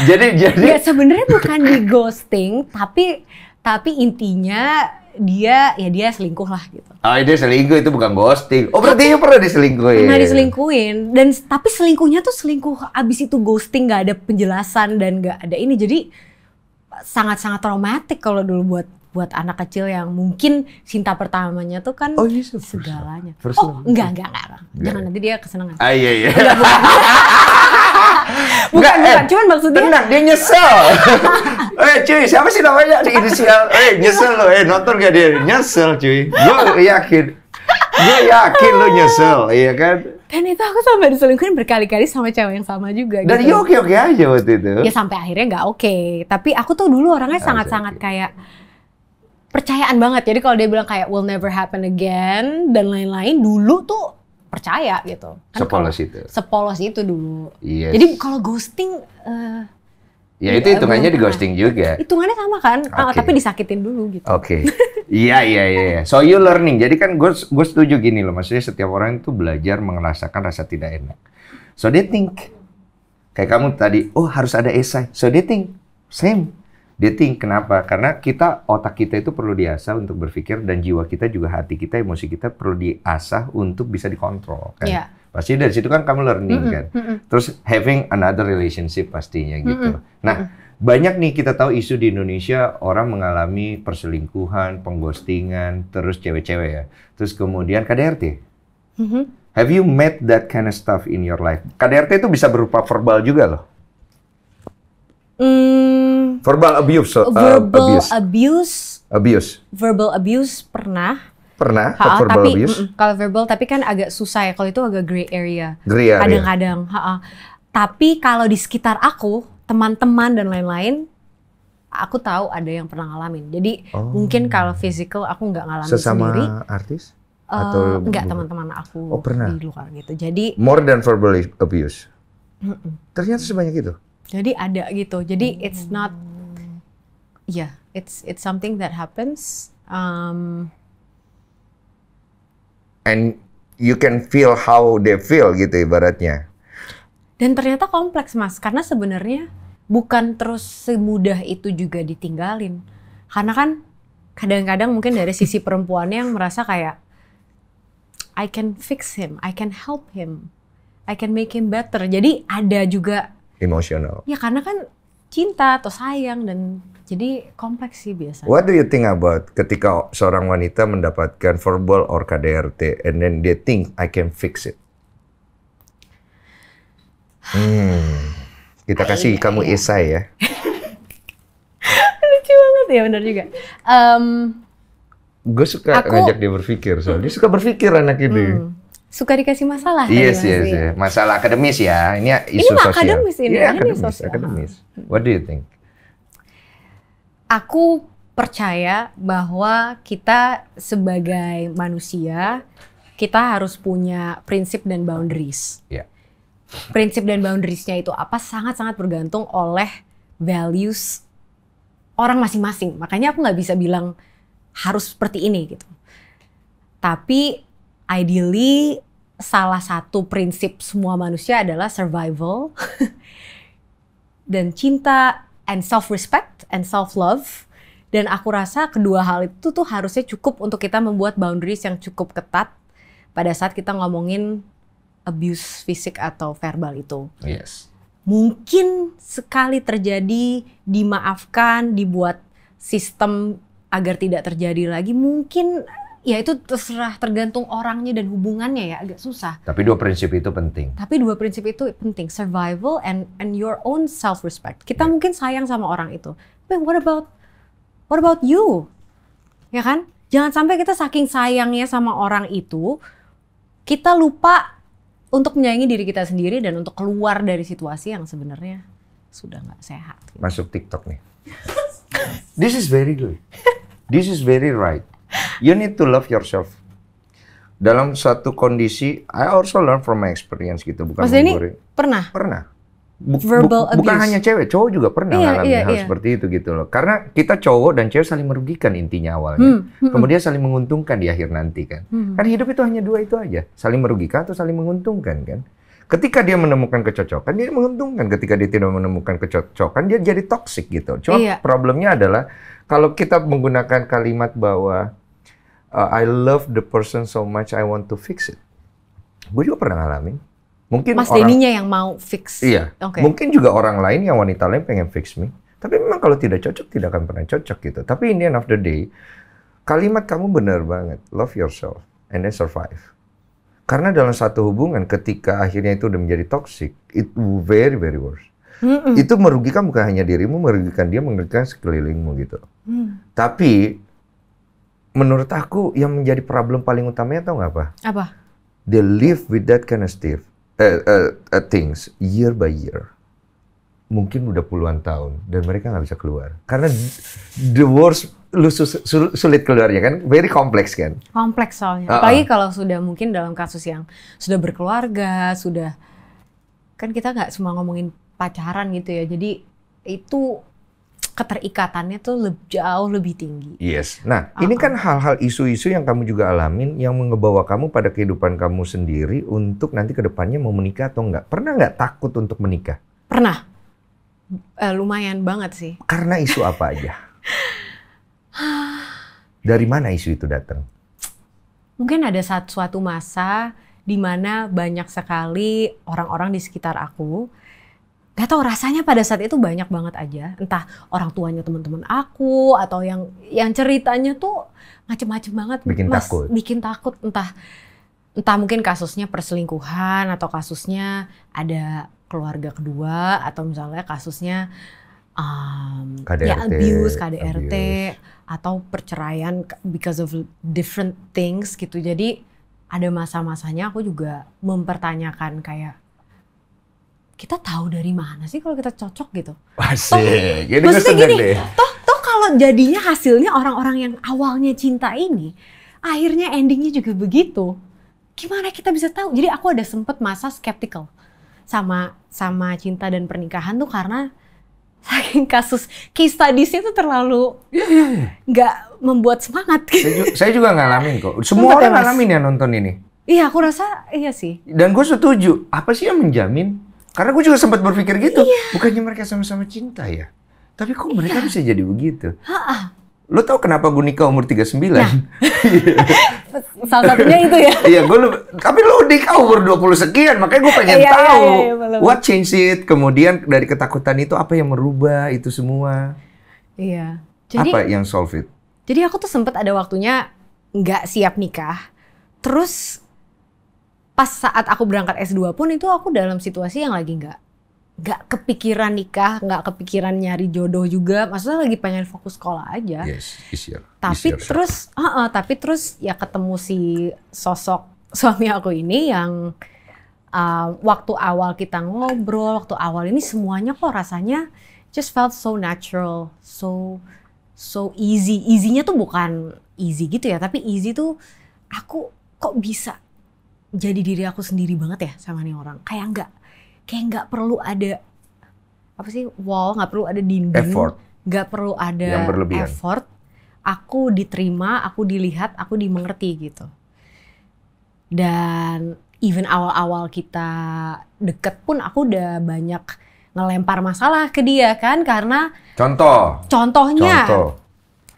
jadi jadi. Ya sebenarnya bukan di ghosting, tapi tapi intinya dia ya dia selingkuh lah gitu. Oh dia selingkuh itu bukan ghosting. Oh berarti dia pernah diselingkuhin. Pernah diselingkuhin dan tapi selingkuhnya tuh selingkuh abis itu ghosting nggak ada penjelasan dan nggak ada ini jadi sangat-sangat traumatik kalau dulu buat buat anak kecil yang mungkin cinta pertamanya tuh kan oh, yes, iya, segalanya. First love. Oh, enggak, enggak, enggak. enggak. Jangan ya. nanti dia kesenangan. Ah, iya, iya. bukan. bukan, enggak, bukan. Eh, Cuman maksudnya... Tenang, dia nyesel. eh, cuy, siapa sih namanya di inisial? Eh, nyesel lo Eh, nonton gak dia? Nyesel, cuy. Gue yakin. Gue yakin lo nyesel, iya kan? Dan itu aku sampai diselingkuhin berkali-kali sama cewek yang sama juga. Dan gitu. ya oke-oke aja waktu itu. Ya sampai akhirnya nggak oke. Okay. Tapi aku tuh dulu orangnya sangat-sangat kayak percayaan banget. Jadi kalau dia bilang kayak will never happen again dan lain-lain dulu tuh percaya gitu. Kan sepolos kalo, itu. Sepolos itu dulu. Yes. Jadi kalau ghosting uh, Ya gitu itu ya, hitungannya di ghosting juga. Hitungannya sama kan, ah, okay. oh, tapi disakitin dulu gitu. Oke. Okay. Iya, iya iya iya. So you learning. Jadi kan gue gue setuju gini loh, maksudnya setiap orang itu belajar merasakan rasa tidak enak. So they think kayak kamu tadi, oh harus ada esai. So they think same Dating kenapa? Karena kita otak kita itu perlu diasah untuk berpikir dan jiwa kita juga hati kita emosi kita perlu diasah untuk bisa dikontrol kan. Yeah. Pasti dari situ kan kamu learning mm -hmm. kan. Mm -hmm. Terus having another relationship pastinya gitu. Mm -hmm. Nah, mm -hmm. banyak nih kita tahu isu di Indonesia orang mengalami perselingkuhan, pengghostingan, terus cewek-cewek ya. Terus kemudian KDRT. Mm -hmm. Have you met that kind of stuff in your life? KDRT itu bisa berupa verbal juga loh. Mm verbal abuse uh, verbal abuse. abuse verbal abuse pernah pernah ha, verbal tapi abuse. Mm, kalau verbal tapi kan agak susah ya kalau itu agak gray area gray area kadang-kadang tapi kalau di sekitar aku teman-teman dan lain-lain aku tahu ada yang pernah ngalamin jadi oh. mungkin kalau physical aku nggak ngalamin sesama sendiri artis eh, atau uh, enggak teman-teman aku oh, pernah. di luar gitu. Jadi more than verbal abuse. Mm -mm. Ternyata sebanyak itu. Jadi ada gitu. Jadi hmm. it's not yeah, it's it's something that happens. Um, And you can feel how they feel gitu ibaratnya. Dan ternyata kompleks mas, karena sebenarnya bukan terus semudah itu juga ditinggalin. Karena kan kadang-kadang mungkin dari sisi perempuannya yang merasa kayak I can fix him, I can help him, I can make him better. Jadi ada juga emosional. Ya karena kan cinta atau sayang dan jadi kompleks sih biasanya. What do you think about ketika seorang wanita mendapatkan verbal or KDRT and then they think I can fix it? Hmm. Kita kasih Ayah, kamu esai ya. Lucu banget ya benar juga. Um, Gue suka aku, ngajak dia berpikir soalnya. Dia suka berpikir anak ini. Hmm suka dikasih masalah. Iya yes, yes, yes. masalah akademis ya. Ini ya, isu ini sosial. akademis ini, yeah, iya, ini akademis, sosial. akademis. What do you think? Aku percaya bahwa kita sebagai manusia kita harus punya prinsip dan boundaries. Yeah. Prinsip dan boundariesnya itu apa sangat-sangat bergantung oleh values orang masing-masing. Makanya aku nggak bisa bilang harus seperti ini gitu. Tapi ideally salah satu prinsip semua manusia adalah survival dan cinta and self respect and self love dan aku rasa kedua hal itu tuh harusnya cukup untuk kita membuat boundaries yang cukup ketat pada saat kita ngomongin abuse fisik atau verbal itu. Yes. Mungkin sekali terjadi dimaafkan, dibuat sistem agar tidak terjadi lagi. Mungkin ya itu terserah tergantung orangnya dan hubungannya ya agak susah. Tapi dua prinsip itu penting. Tapi dua prinsip itu penting, survival and and your own self respect. Kita yeah. mungkin sayang sama orang itu. But what about what about you? Ya kan? Jangan sampai kita saking sayangnya sama orang itu kita lupa untuk menyayangi diri kita sendiri dan untuk keluar dari situasi yang sebenarnya sudah nggak sehat. Gitu. Masuk TikTok nih. This is very good. This is very right you need to love yourself. Dalam satu kondisi, I also learn from my experience gitu, bukan Mas ini pernah? Pernah. bu, Verbal abuse. Bukan hanya cewek, cowok juga pernah iya, ngalamin iya, hal iya. seperti itu gitu loh. Karena kita cowok dan cewek saling merugikan intinya awalnya. Hmm, hmm, hmm. Kemudian saling menguntungkan di akhir nanti kan. Hmm, hmm. Kan hidup itu hanya dua itu aja, saling merugikan atau saling menguntungkan kan. Ketika dia menemukan kecocokan, dia menguntungkan. Ketika dia tidak menemukan kecocokan, dia jadi toksik gitu. Cuma iya. problemnya adalah kalau kita menggunakan kalimat bahwa uh, I love the person so much I want to fix it. Gue juga pernah ngalamin. Mungkin Mas orang, Deninya yang mau fix. Iya. Okay. Mungkin juga orang lain yang wanita lain pengen fix me. Tapi memang kalau tidak cocok tidak akan pernah cocok gitu. Tapi in the end of the day, kalimat kamu benar banget. Love yourself and then survive. Karena dalam satu hubungan ketika akhirnya itu udah menjadi toxic, it very very worse. Mm -mm. Itu merugikan bukan hanya dirimu, merugikan dia, merugikan sekelilingmu gitu. Mm. Tapi menurut aku yang menjadi problem paling utamanya tau nggak apa? Apa? They live with that kind of stuff, uh, uh, things year by year. Mungkin udah puluhan tahun dan mereka nggak bisa keluar karena the worst lu sulit keluarnya kan very complex kan kompleks soalnya uh -uh. apalagi kalau sudah mungkin dalam kasus yang sudah berkeluarga sudah kan kita nggak semua ngomongin pacaran gitu ya jadi itu keterikatannya tuh lebih, jauh lebih tinggi. Yes. Nah, uh-huh. ini kan ah. hal-hal isu-isu yang kamu juga alamin yang membawa kamu pada kehidupan kamu sendiri untuk nanti ke depannya mau menikah atau enggak. Pernah enggak takut untuk menikah? Pernah. Uh, lumayan banget sih. Karena isu apa aja? Dari mana isu itu datang? Mungkin ada saat suatu masa di mana banyak sekali orang-orang di sekitar aku gak tau rasanya pada saat itu banyak banget aja entah orang tuanya teman-teman aku atau yang yang ceritanya tuh macem-macem banget bikin Mas, takut bikin takut entah entah mungkin kasusnya perselingkuhan atau kasusnya ada keluarga kedua atau misalnya kasusnya um, KDRT, ya abuse KDRT abuse. atau perceraian because of different things gitu jadi ada masa-masanya aku juga mempertanyakan kayak kita tahu dari mana sih kalau kita cocok gitu? Asik. Toh, maksudnya gini, deh. toh toh kalau jadinya hasilnya orang-orang yang awalnya cinta ini, akhirnya endingnya juga begitu. Gimana kita bisa tahu? Jadi aku ada sempet masa skeptical sama sama cinta dan pernikahan tuh karena saking kasus case studiesnya tuh terlalu iya, iya, iya. nggak yeah, yeah. membuat semangat. Saya juga, saya ngalamin kok. Semua Sempet orang ngalamin ya nonton ini. Iya, aku rasa iya sih. Dan gue setuju. Apa sih yang menjamin karena gue juga sempat berpikir gitu. Iya. Bukannya mereka sama-sama cinta ya? Tapi kok mereka iya. bisa jadi begitu? Ha-ha. Lo tau kenapa gue nikah umur 39? Nah. Salah satunya itu ya. iya, gue tapi lo nikah umur 20 sekian, makanya gue pengen iya, iya, tahu. Iya, iya, iya, what changed it? Kemudian dari ketakutan itu apa yang merubah itu semua? Iya. Jadi, apa yang solve it? Jadi aku tuh sempat ada waktunya nggak siap nikah. Terus pas saat aku berangkat S2 pun itu aku dalam situasi yang lagi nggak nggak kepikiran nikah, nggak kepikiran nyari jodoh juga. Maksudnya lagi pengen fokus sekolah aja. Yes, easier. Tapi easier. terus, uh -uh, tapi terus ya ketemu si sosok suami aku ini yang uh, waktu awal kita ngobrol, waktu awal ini semuanya kok rasanya just felt so natural, so so easy. easy tuh bukan easy gitu ya, tapi easy tuh aku kok bisa jadi diri aku sendiri banget ya sama nih orang kayak nggak kayak nggak perlu ada apa sih wall nggak perlu ada dinding nggak perlu ada yang effort aku diterima aku dilihat aku dimengerti gitu dan even awal-awal kita deket pun aku udah banyak ngelempar masalah ke dia kan karena contoh contohnya contoh.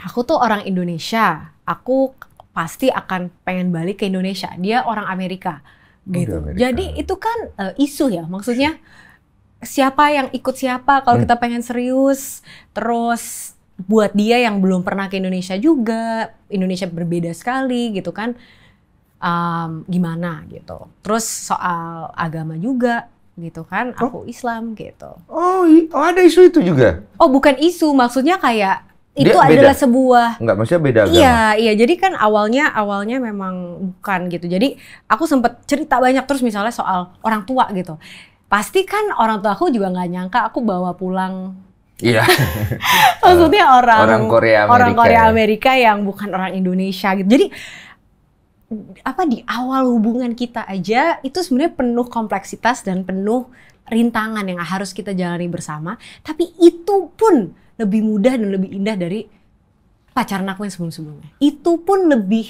aku tuh orang Indonesia aku pasti akan pengen balik ke Indonesia. Dia orang Amerika iya, gitu. Amerika. Jadi itu kan uh, isu ya maksudnya siapa yang ikut siapa kalau hmm. kita pengen serius terus buat dia yang belum pernah ke Indonesia juga Indonesia berbeda sekali gitu kan um, gimana gitu. Terus soal agama juga gitu kan, oh? aku Islam gitu. Oh, oh ada isu itu juga? Oh bukan isu, maksudnya kayak itu dia adalah sebuah nggak maksudnya beda agama. Iya, iya. Jadi kan awalnya awalnya memang bukan gitu. Jadi aku sempet cerita banyak terus misalnya soal orang tua gitu. Pasti kan orang tua aku juga nggak nyangka aku bawa pulang Iya. Maksudnya orang orang Korea Amerika. Orang Korea Amerika yang bukan orang Indonesia gitu. Jadi apa di awal hubungan kita aja itu sebenarnya penuh kompleksitas dan penuh rintangan yang harus kita jalani bersama, tapi itu pun lebih mudah dan lebih indah dari pacar aku yang sebelum-sebelumnya. Itu pun lebih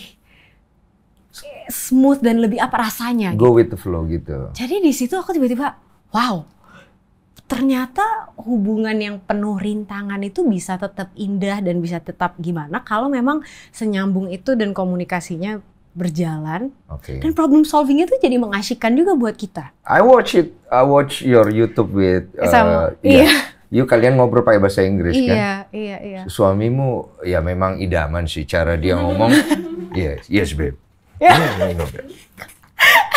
smooth dan lebih apa rasanya. Go gitu. with the flow gitu. Jadi di situ aku tiba-tiba, wow, ternyata hubungan yang penuh rintangan itu bisa tetap indah dan bisa tetap gimana kalau memang senyambung itu dan komunikasinya berjalan okay. dan problem solvingnya itu jadi mengasyikan juga buat kita. I watch it, I watch your YouTube with uh, sama, yeah. iya. Yuk kalian ngobrol pakai bahasa Inggris iya, kan? Iya, iya, iya. Suamimu ya memang idaman sih cara dia ngomong. yes, iya, yes babe. Yeah. Yeah, I know babe.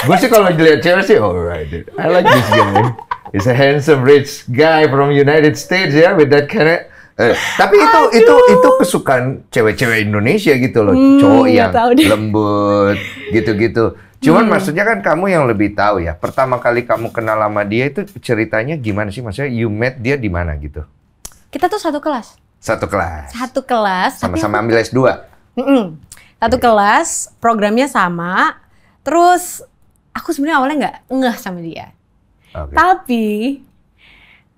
Gue sih kalau dilihat cewek sih alright oh, dude. I like this guy. He's a handsome rich guy from United States ya yeah, with that kind of Eh, tapi itu Aduh. itu itu kesukaan cewek-cewek Indonesia gitu loh, hmm, cowok yang lembut gitu-gitu. Cuman hmm. maksudnya kan kamu yang lebih tahu ya. Pertama kali kamu kenal sama dia itu ceritanya gimana sih? Maksudnya you met dia di mana gitu? Kita tuh satu kelas. Satu kelas. Satu kelas. Sama-sama ambil S2. Mm -mm. Satu okay. kelas, programnya sama. Terus aku sebenarnya awalnya nggak ngeh sama dia. Okay. Tapi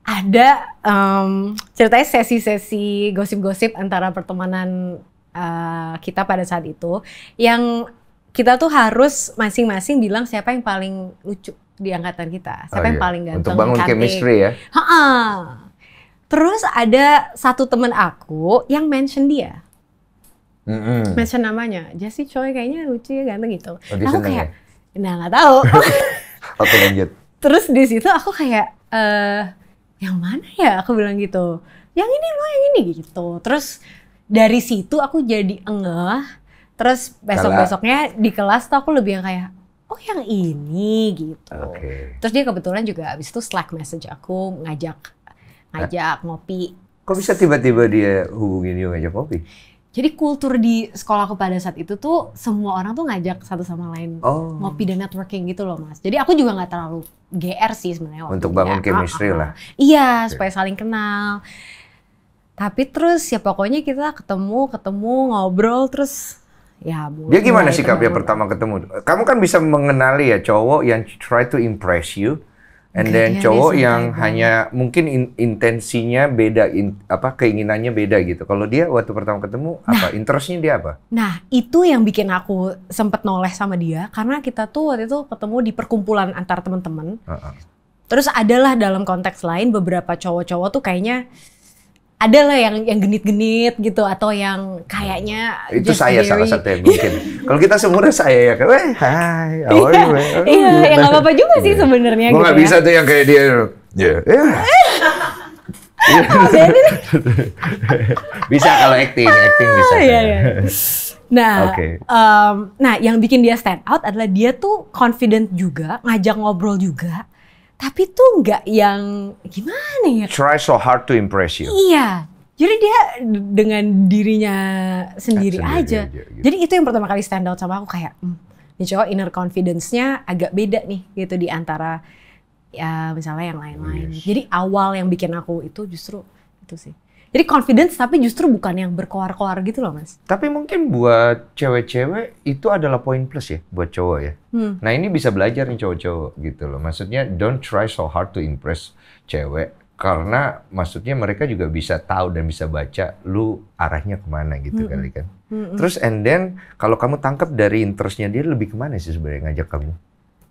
ada um, ceritanya sesi-sesi gosip-gosip antara pertemanan uh, kita pada saat itu yang kita tuh harus masing-masing bilang siapa yang paling lucu di angkatan kita, siapa oh, yang iya. paling ganteng, Untuk bangun kate. chemistry ya. Ha -ha. Terus ada satu temen aku yang mention dia. Mm-hmm. Mention namanya, Jesse Choi kayaknya lucu ya ganteng gitu. Oh, nah, aku kayak, ya? nah nggak tahu. Oke lanjut. Terus di situ aku kayak, eh yang mana ya? Aku bilang gitu. Yang ini loh, yang ini gitu. Terus dari situ aku jadi engeh Terus besok-besoknya di kelas tuh aku lebih yang kayak, oh yang ini gitu. Okay. Terus dia kebetulan juga abis itu Slack message aku ngajak ngajak ngopi. Kok bisa tiba-tiba dia hubungin dia ngajak ngopi? Jadi kultur di sekolahku pada saat itu tuh semua orang tuh ngajak satu sama lain oh. ngopi dan networking gitu loh mas. Jadi aku juga nggak terlalu GR sih sebenarnya. Untuk bangun chemistry lah. Iya supaya saling kenal. Tapi terus ya pokoknya kita ketemu, ketemu, ngobrol, terus ya boleh. dia gimana sikapnya pertama ketemu kamu kan bisa mengenali ya cowok yang try to impress you and then cowok yang hanya mungkin in, intensinya beda in, apa keinginannya beda gitu kalau dia waktu pertama ketemu nah, apa interestnya dia apa nah itu yang bikin aku sempet noleh sama dia karena kita tuh waktu itu ketemu di perkumpulan antar teman-teman uh -uh. terus adalah dalam konteks lain beberapa cowok-cowok tuh kayaknya ada lah yang yang genit-genit gitu atau yang kayaknya hmm. itu saya salah satu yang mungkin kalau kita semuanya saya ya kayak eh hai how are you iya yang ya nggak nah, apa-apa juga sih iya. sebenarnya gitu nggak ya. bisa tuh yang kayak dia ya yeah. Iya. bisa kalau acting acting bisa iya, iya. Nah, okay. um, nah yang bikin dia stand out adalah dia tuh confident juga, ngajak ngobrol juga, tapi tuh nggak yang gimana ya? Try so hard to impress you. Iya, jadi dia dengan dirinya sendiri, sendiri aja. aja gitu. Jadi itu yang pertama kali stand out sama aku kayak, hmm, ini cowok inner confidence-nya agak beda nih gitu di antara ya misalnya yang lain-lain. Yes. Jadi awal yang bikin aku itu justru itu sih. Jadi confidence tapi justru bukan yang berkoar-koar gitu loh mas. Tapi mungkin buat cewek-cewek itu adalah poin plus ya buat cowok ya. Hmm. Nah ini bisa belajar nih cowok-cowok gitu loh. Maksudnya don't try so hard to impress cewek karena maksudnya mereka juga bisa tahu dan bisa baca lu arahnya kemana gitu -hmm. kali kan. -hmm. Terus and then kalau kamu tangkap dari interestnya dia lebih kemana sih sebenarnya ngajak kamu?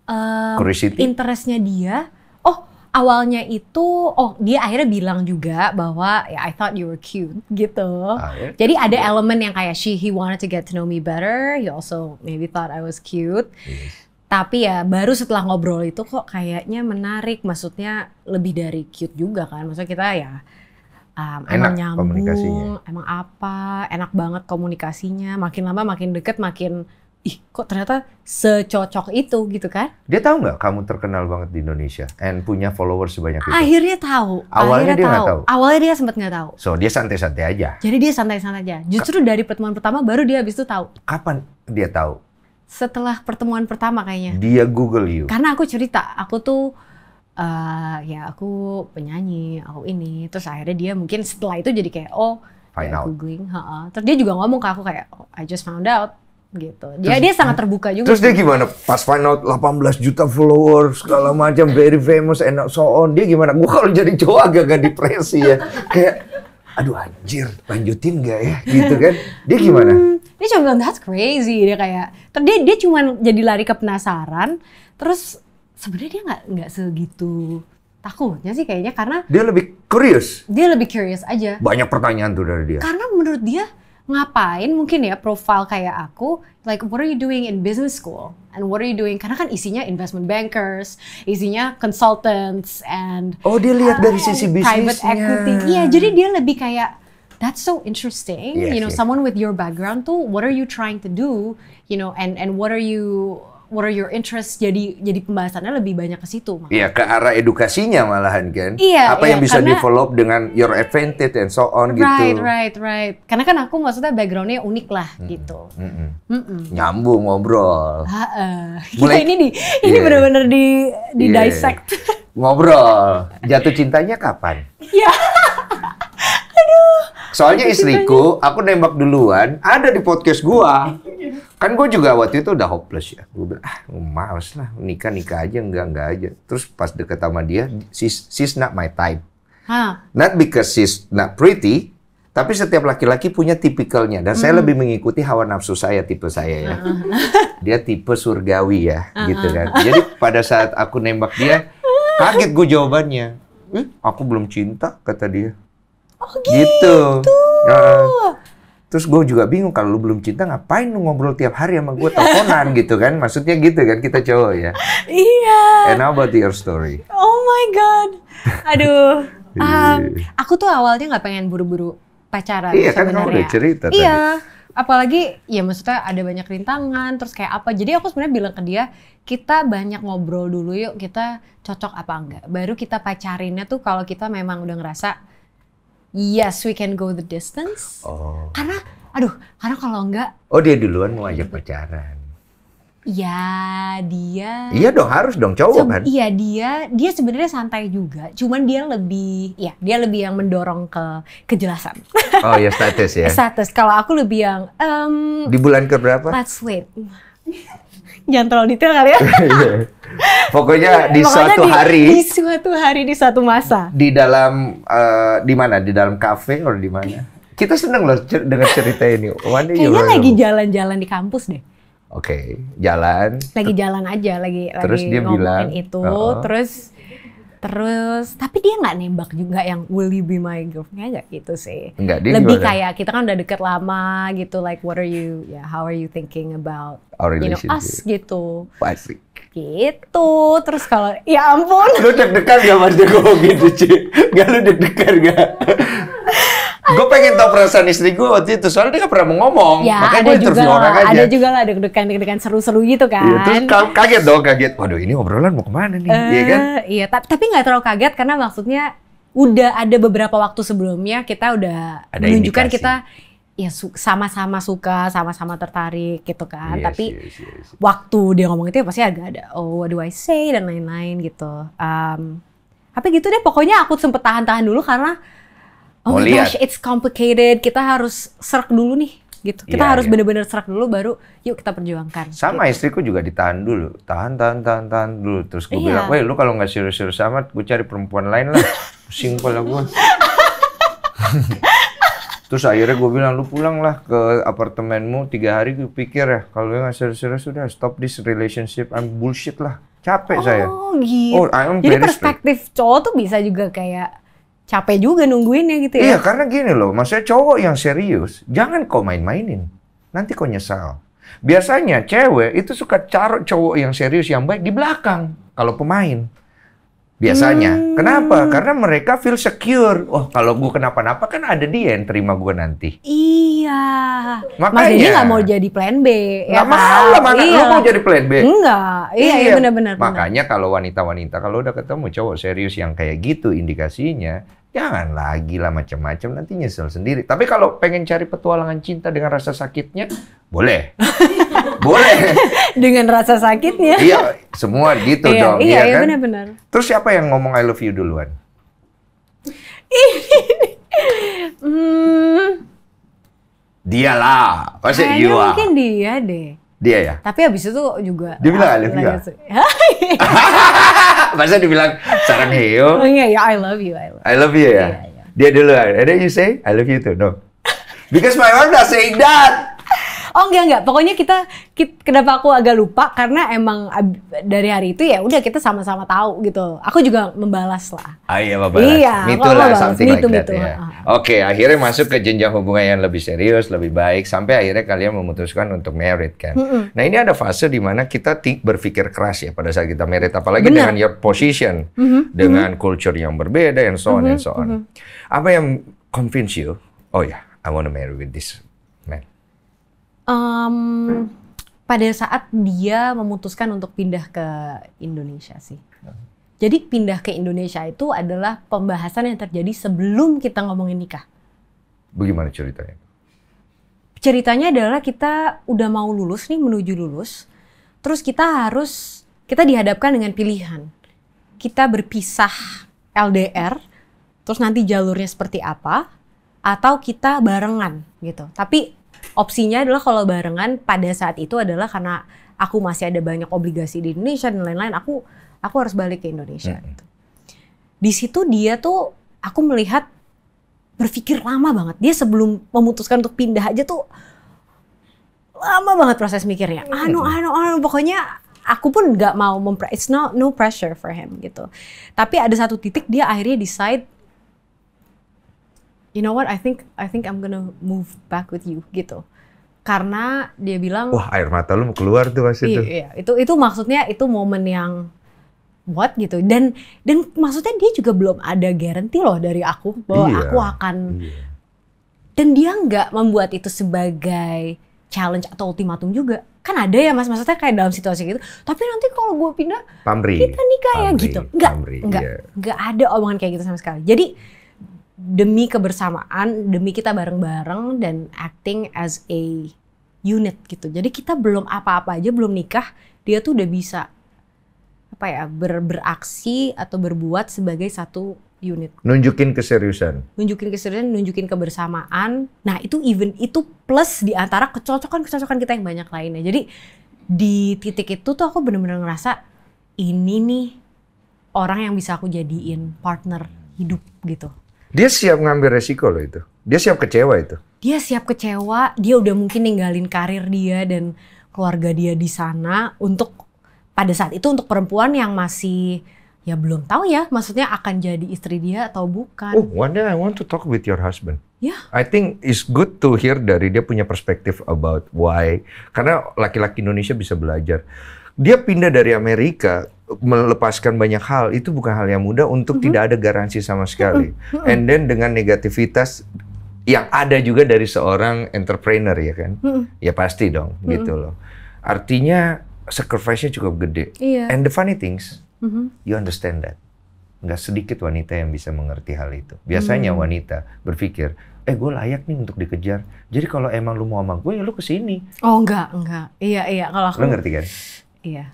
Um, Curiosity. Interestnya dia, oh awalnya itu oh dia akhirnya bilang juga bahwa yeah, I thought you were cute gitu. Ah, ya? Jadi ada yeah. elemen yang kayak she he wanted to get to know me better. He also maybe thought I was cute. Yes. Iya. Tapi ya baru setelah ngobrol itu kok kayaknya menarik, maksudnya lebih dari cute juga kan. Maksudnya kita ya um, enak emang nyambung, komunikasinya. emang apa, enak banget komunikasinya. Makin lama makin deket makin ih kok ternyata secocok itu gitu kan? Dia tahu nggak kamu terkenal banget di Indonesia and punya followers sebanyak itu? Akhirnya tahu. Awalnya akhirnya dia nggak tahu. tahu. Awalnya dia sempat nggak tahu. So dia santai-santai aja. Jadi dia santai-santai aja. Justru dari pertemuan pertama baru dia habis itu tahu. Kapan dia tahu? Setelah pertemuan pertama kayaknya. Dia Google you. Karena aku cerita, aku tuh uh, ya aku penyanyi, aku ini. Terus akhirnya dia mungkin setelah itu jadi kayak oh find ya, out. googling. Ha -ha. Terus dia juga ngomong ke aku kayak oh, I just found out gitu. Dia terus, dia sangat terbuka juga. Terus dia gimana? Pas final 18 juta followers segala macam very famous enak so on. Dia gimana? Gua kalau jadi cowok agak gak depresi ya. Kayak aduh anjir lanjutin gak ya gitu kan. Dia gimana? Hmm, dia cuma bilang that's crazy dia kayak. Terus dia dia cuma jadi lari ke penasaran. Terus sebenarnya dia gak, nggak segitu takutnya sih kayaknya karena dia lebih curious. Dia lebih curious aja. Banyak pertanyaan tuh dari dia. Karena menurut dia ngapain mungkin ya profile kayak aku like what are you doing in business school and what are you doing karena kan isinya investment bankers isinya consultants and oh dia lihat uh, dari ah, sisi bisnisnya equity iya jadi dia lebih kayak that's so interesting yes, iya, you know yes. Iya. someone with your background tuh what are you trying to do you know and and what are you what are your interests jadi jadi pembahasannya lebih banyak ke situ Iya ke arah edukasinya malahan kan iya apa iya, yang bisa karena, develop dengan your advantage and so on right, gitu right right right karena kan aku maksudnya backgroundnya unik lah mm -mm. gitu mm -mm. Mm -mm. nyambung ngobrol ha -ha. Mulai, ini di ini yeah. benar-benar di di yeah. dissect ngobrol jatuh cintanya kapan Iya. Aduh. Soalnya istriku, aku nembak duluan, ada di podcast gua. Kan gue juga waktu itu udah hopeless ya. Gue bilang, ah males lah, nikah nikah aja, enggak enggak aja. Terus pas deket sama dia, she's, she's not my type. Huh. Not because she's not pretty, tapi setiap laki-laki punya tipikalnya dan hmm. saya lebih mengikuti hawa nafsu saya tipe saya ya. dia tipe surgawi ya, gitu kan. Uh-uh. Jadi pada saat aku nembak dia, kaget gue jawabannya. Eh, aku belum cinta kata dia. Oh gitu. gitu. Nah, Terus gue juga bingung kalau lu belum cinta ngapain lu ngobrol tiap hari sama gue teleponan gitu kan? Maksudnya gitu kan kita cowok ya. Iya. Yeah. And how about your story? Oh my god. Aduh. um, aku tuh awalnya nggak pengen buru-buru pacaran. Iya kan kamu udah cerita iya. tadi. Apalagi ya maksudnya ada banyak rintangan terus kayak apa. Jadi aku sebenarnya bilang ke dia, kita banyak ngobrol dulu yuk, kita cocok apa enggak. Baru kita pacarinnya tuh kalau kita memang udah ngerasa yes we can go the distance. Oh. Karena aduh, karena kalau enggak Oh, dia duluan mau ajak pacaran. Iya, dia. Iya dong, harus dong cowok kan. Iya, dia dia sebenarnya santai juga, cuman dia lebih ya, dia lebih yang mendorong ke kejelasan. Oh, ya status ya. status. Kalau aku lebih yang um, di bulan ke berapa? Let's wait jangan terlalu detail kali ya. Iya. Pokoknya iya, di suatu di, hari, di suatu hari di suatu masa. Di dalam uh, di mana? Di dalam kafe atau di mana? Kita seneng loh cer dengan cerita ini. Kayaknya lagi jalan-jalan di kampus deh. Oke, okay, jalan. Lagi jalan aja, lagi terus lagi dia ngomongin bilang, itu, uh -oh. terus Terus, tapi dia nggak nembak juga yang will you be my girlfriend nggak gitu sih. Enggak, dia Lebih gimana? kayak kita kan udah deket lama gitu, like what are you, yeah, how are you thinking about Our you know us gitu. Pasti. Gitu. Terus kalau, ya ampun. Lu deg-degan gak mas gue gitu sih. Gak lu deg-degan gak? gue pengen tahu perasaan istri gue waktu itu soalnya dia gak pernah mau ngomong ya, makanya gue interview orang aja ada juga lah deg-degan deg-degan seru-seru gitu iya, kan ya, terus kaget dong kaget waduh ini obrolan mau kemana nih uh, iya kan iya tapi nggak terlalu kaget karena maksudnya udah ada beberapa waktu sebelumnya kita udah ada menunjukkan indikasi. kita ya sama-sama su suka, sama-sama tertarik gitu kan. Yes, iya Tapi yes, yes, yes. waktu dia ngomong itu ya pasti agak ada oh what do I say dan lain-lain gitu. Um, tapi gitu deh pokoknya aku sempet tahan-tahan dulu karena oh my lihat. gosh it's complicated kita harus serak dulu nih gitu kita yeah, harus yeah. benar bener serak dulu baru yuk kita perjuangkan sama gitu. istriku juga ditahan dulu tahan tahan tahan tahan dulu terus gue yeah. bilang weh lu kalau nggak serius-serius amat gue cari perempuan lain lah pusing lah gue Terus akhirnya gue bilang, lu pulang lah ke apartemenmu tiga hari gue pikir ya, kalau gak serius-serius sudah stop this relationship, I'm bullshit lah. Capek oh, saya. Gitu. Oh, gitu. Jadi perspektif cowok tuh bisa juga kayak capek juga nungguinnya gitu ya. Iya, karena gini loh, maksudnya cowok yang serius, jangan kau main-mainin. Nanti kau nyesal. Biasanya cewek itu suka cari cowok yang serius, yang baik di belakang kalau pemain biasanya. Hmm. Kenapa? Karena mereka feel secure. Oh, kalau gue kenapa-napa kan ada dia yang terima gue nanti. Iya. Makanya. Mas nggak mau jadi plan B. Ya nggak ya mau kan? lah, mana iya. lo mau jadi plan B? Enggak. Iya, iya, iya. benar-benar. Makanya kalau wanita-wanita, kalau udah ketemu cowok serius yang kayak gitu indikasinya, jangan lagi lah macam-macam nanti nyesel sendiri. Tapi kalau pengen cari petualangan cinta dengan rasa sakitnya, boleh. Boleh. Dengan rasa sakitnya. Iya, semua gitu iya, dong. Iya, iya, iya kan? benar-benar. Terus siapa yang ngomong I love you duluan? hmm. Dia lah. Pasti you are. Mungkin dia deh. Dia ya? Tapi abis itu juga... Dia bilang I love you ya? gitu. Masa dibilang sarang heo? Oh, iya, yeah, yeah, I love you. I love, you. I love you ya? Yeah, yeah. Dia duluan. And then you say, I love you too. No. Because my mom not saying that. Oh enggak enggak, pokoknya kita, kita kenapa aku agak lupa karena emang ab, dari hari itu ya udah kita sama-sama tahu gitu. Aku juga membalas lah. Ah iya membalas. Iya, itu lah something like itu, that gitu. ya. Ah, ah. Oke, okay, akhirnya masuk ke jenjang hubungan yang lebih serius, lebih baik sampai akhirnya kalian memutuskan untuk married kan. Mm -hmm. Nah, ini ada fase di mana kita berpikir keras ya pada saat kita married apalagi Bener. dengan your position, mm -hmm. dengan mm -hmm. culture yang berbeda and so on mm -hmm. and mm-hmm, so on. Mm -hmm. Apa yang convince you? Oh ya, yeah, I want to marry with this um, pada saat dia memutuskan untuk pindah ke Indonesia sih. Ya. Jadi pindah ke Indonesia itu adalah pembahasan yang terjadi sebelum kita ngomongin nikah. Bagaimana ceritanya? Ceritanya adalah kita udah mau lulus nih menuju lulus, terus kita harus kita dihadapkan dengan pilihan. Kita berpisah LDR, terus nanti jalurnya seperti apa, atau kita barengan gitu. Tapi opsinya adalah kalau barengan pada saat itu adalah karena aku masih ada banyak obligasi di Indonesia dan lain-lain aku aku harus balik ke Indonesia di situ dia tuh aku melihat berpikir lama banget dia sebelum memutuskan untuk pindah aja tuh lama banget proses mikirnya anu anu anu pokoknya aku pun nggak mau mempre it's no no pressure for him gitu tapi ada satu titik dia akhirnya decide you know what I think I think I'm gonna move back with you gitu karena dia bilang wah air mata lu keluar tuh pasti iya, itu iya, itu itu maksudnya itu momen yang what gitu dan dan maksudnya dia juga belum ada garansi loh dari aku bahwa iya, aku akan iya. dan dia nggak membuat itu sebagai challenge atau ultimatum juga kan ada ya mas maksudnya kayak dalam situasi gitu tapi nanti kalau gue pindah Pamri. kita nikah Pamri, ya gitu nggak nggak iya. nggak ada omongan kayak gitu sama sekali jadi demi kebersamaan, demi kita bareng-bareng dan acting as a unit gitu. Jadi kita belum apa-apa aja, belum nikah, dia tuh udah bisa apa ya ber, beraksi atau berbuat sebagai satu unit. Nunjukin keseriusan. Nunjukin keseriusan, nunjukin kebersamaan. Nah itu even itu plus di antara kecocokan-kecocokan kita yang banyak lainnya. Jadi di titik itu tuh aku bener-bener ngerasa ini nih orang yang bisa aku jadiin partner hidup gitu. Dia siap ngambil resiko loh itu. Dia siap kecewa itu. Dia siap kecewa, dia udah mungkin ninggalin karir dia dan keluarga dia di sana untuk pada saat itu untuk perempuan yang masih ya belum tahu ya maksudnya akan jadi istri dia atau bukan. Oh, one day I want to talk with your husband. Yeah. I think it's good to hear dari dia punya perspektif about why karena laki-laki Indonesia bisa belajar. Dia pindah dari Amerika melepaskan banyak hal itu bukan hal yang mudah untuk mm -hmm. tidak ada garansi sama sekali. Mm And then dengan negativitas yang ada juga dari seorang entrepreneur ya kan, mm -hmm. ya pasti dong mm -hmm. gitu loh. Artinya sacrifice-nya cukup gede. Yeah. And the funny things, mm -hmm. you understand that. Nggak sedikit wanita yang bisa mengerti hal itu. Biasanya mm. wanita berpikir, eh gue layak nih untuk dikejar. Jadi kalau emang lu mau sama gue ya lu kesini. Oh enggak, enggak. Iya, iya. Kalau aku... Lu ngerti kan? Iya.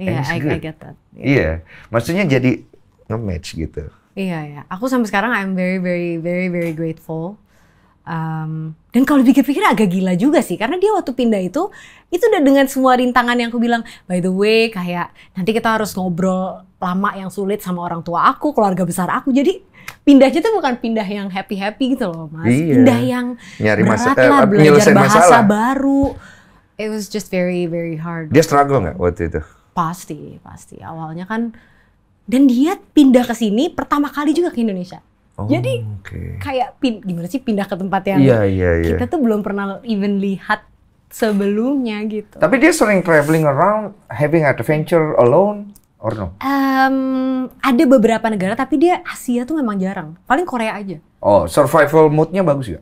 Iya, yeah, I, I get that. Iya, yeah. yeah. maksudnya jadi nge-match gitu. Iya, yeah, Yeah. Aku sampai sekarang I'm very very very very grateful. Um, dan kalau dipikir-pikir agak gila juga sih, karena dia waktu pindah itu, itu udah dengan semua rintangan yang aku bilang, by the way, kayak nanti kita harus ngobrol lama yang sulit sama orang tua aku, keluarga besar aku. Jadi pindahnya tuh bukan pindah yang happy happy gitu loh, mas. Iya. Pindah yang Nyari berat masa, eh, lah, belajar bahasa masalah. baru. It was just very very hard. Dia struggle nggak waktu itu? Pasti, pasti. Awalnya kan dan dia pindah ke sini pertama kali juga ke Indonesia. Oh, Jadi okay. kayak pin, gimana sih pindah ke tempat yang yeah, yeah, yeah. kita tuh belum pernah even lihat sebelumnya gitu. Tapi dia sering traveling around, having adventure alone or no? Um, ada beberapa negara tapi dia Asia tuh memang jarang. Paling Korea aja. Oh, survival mode-nya bagus ya?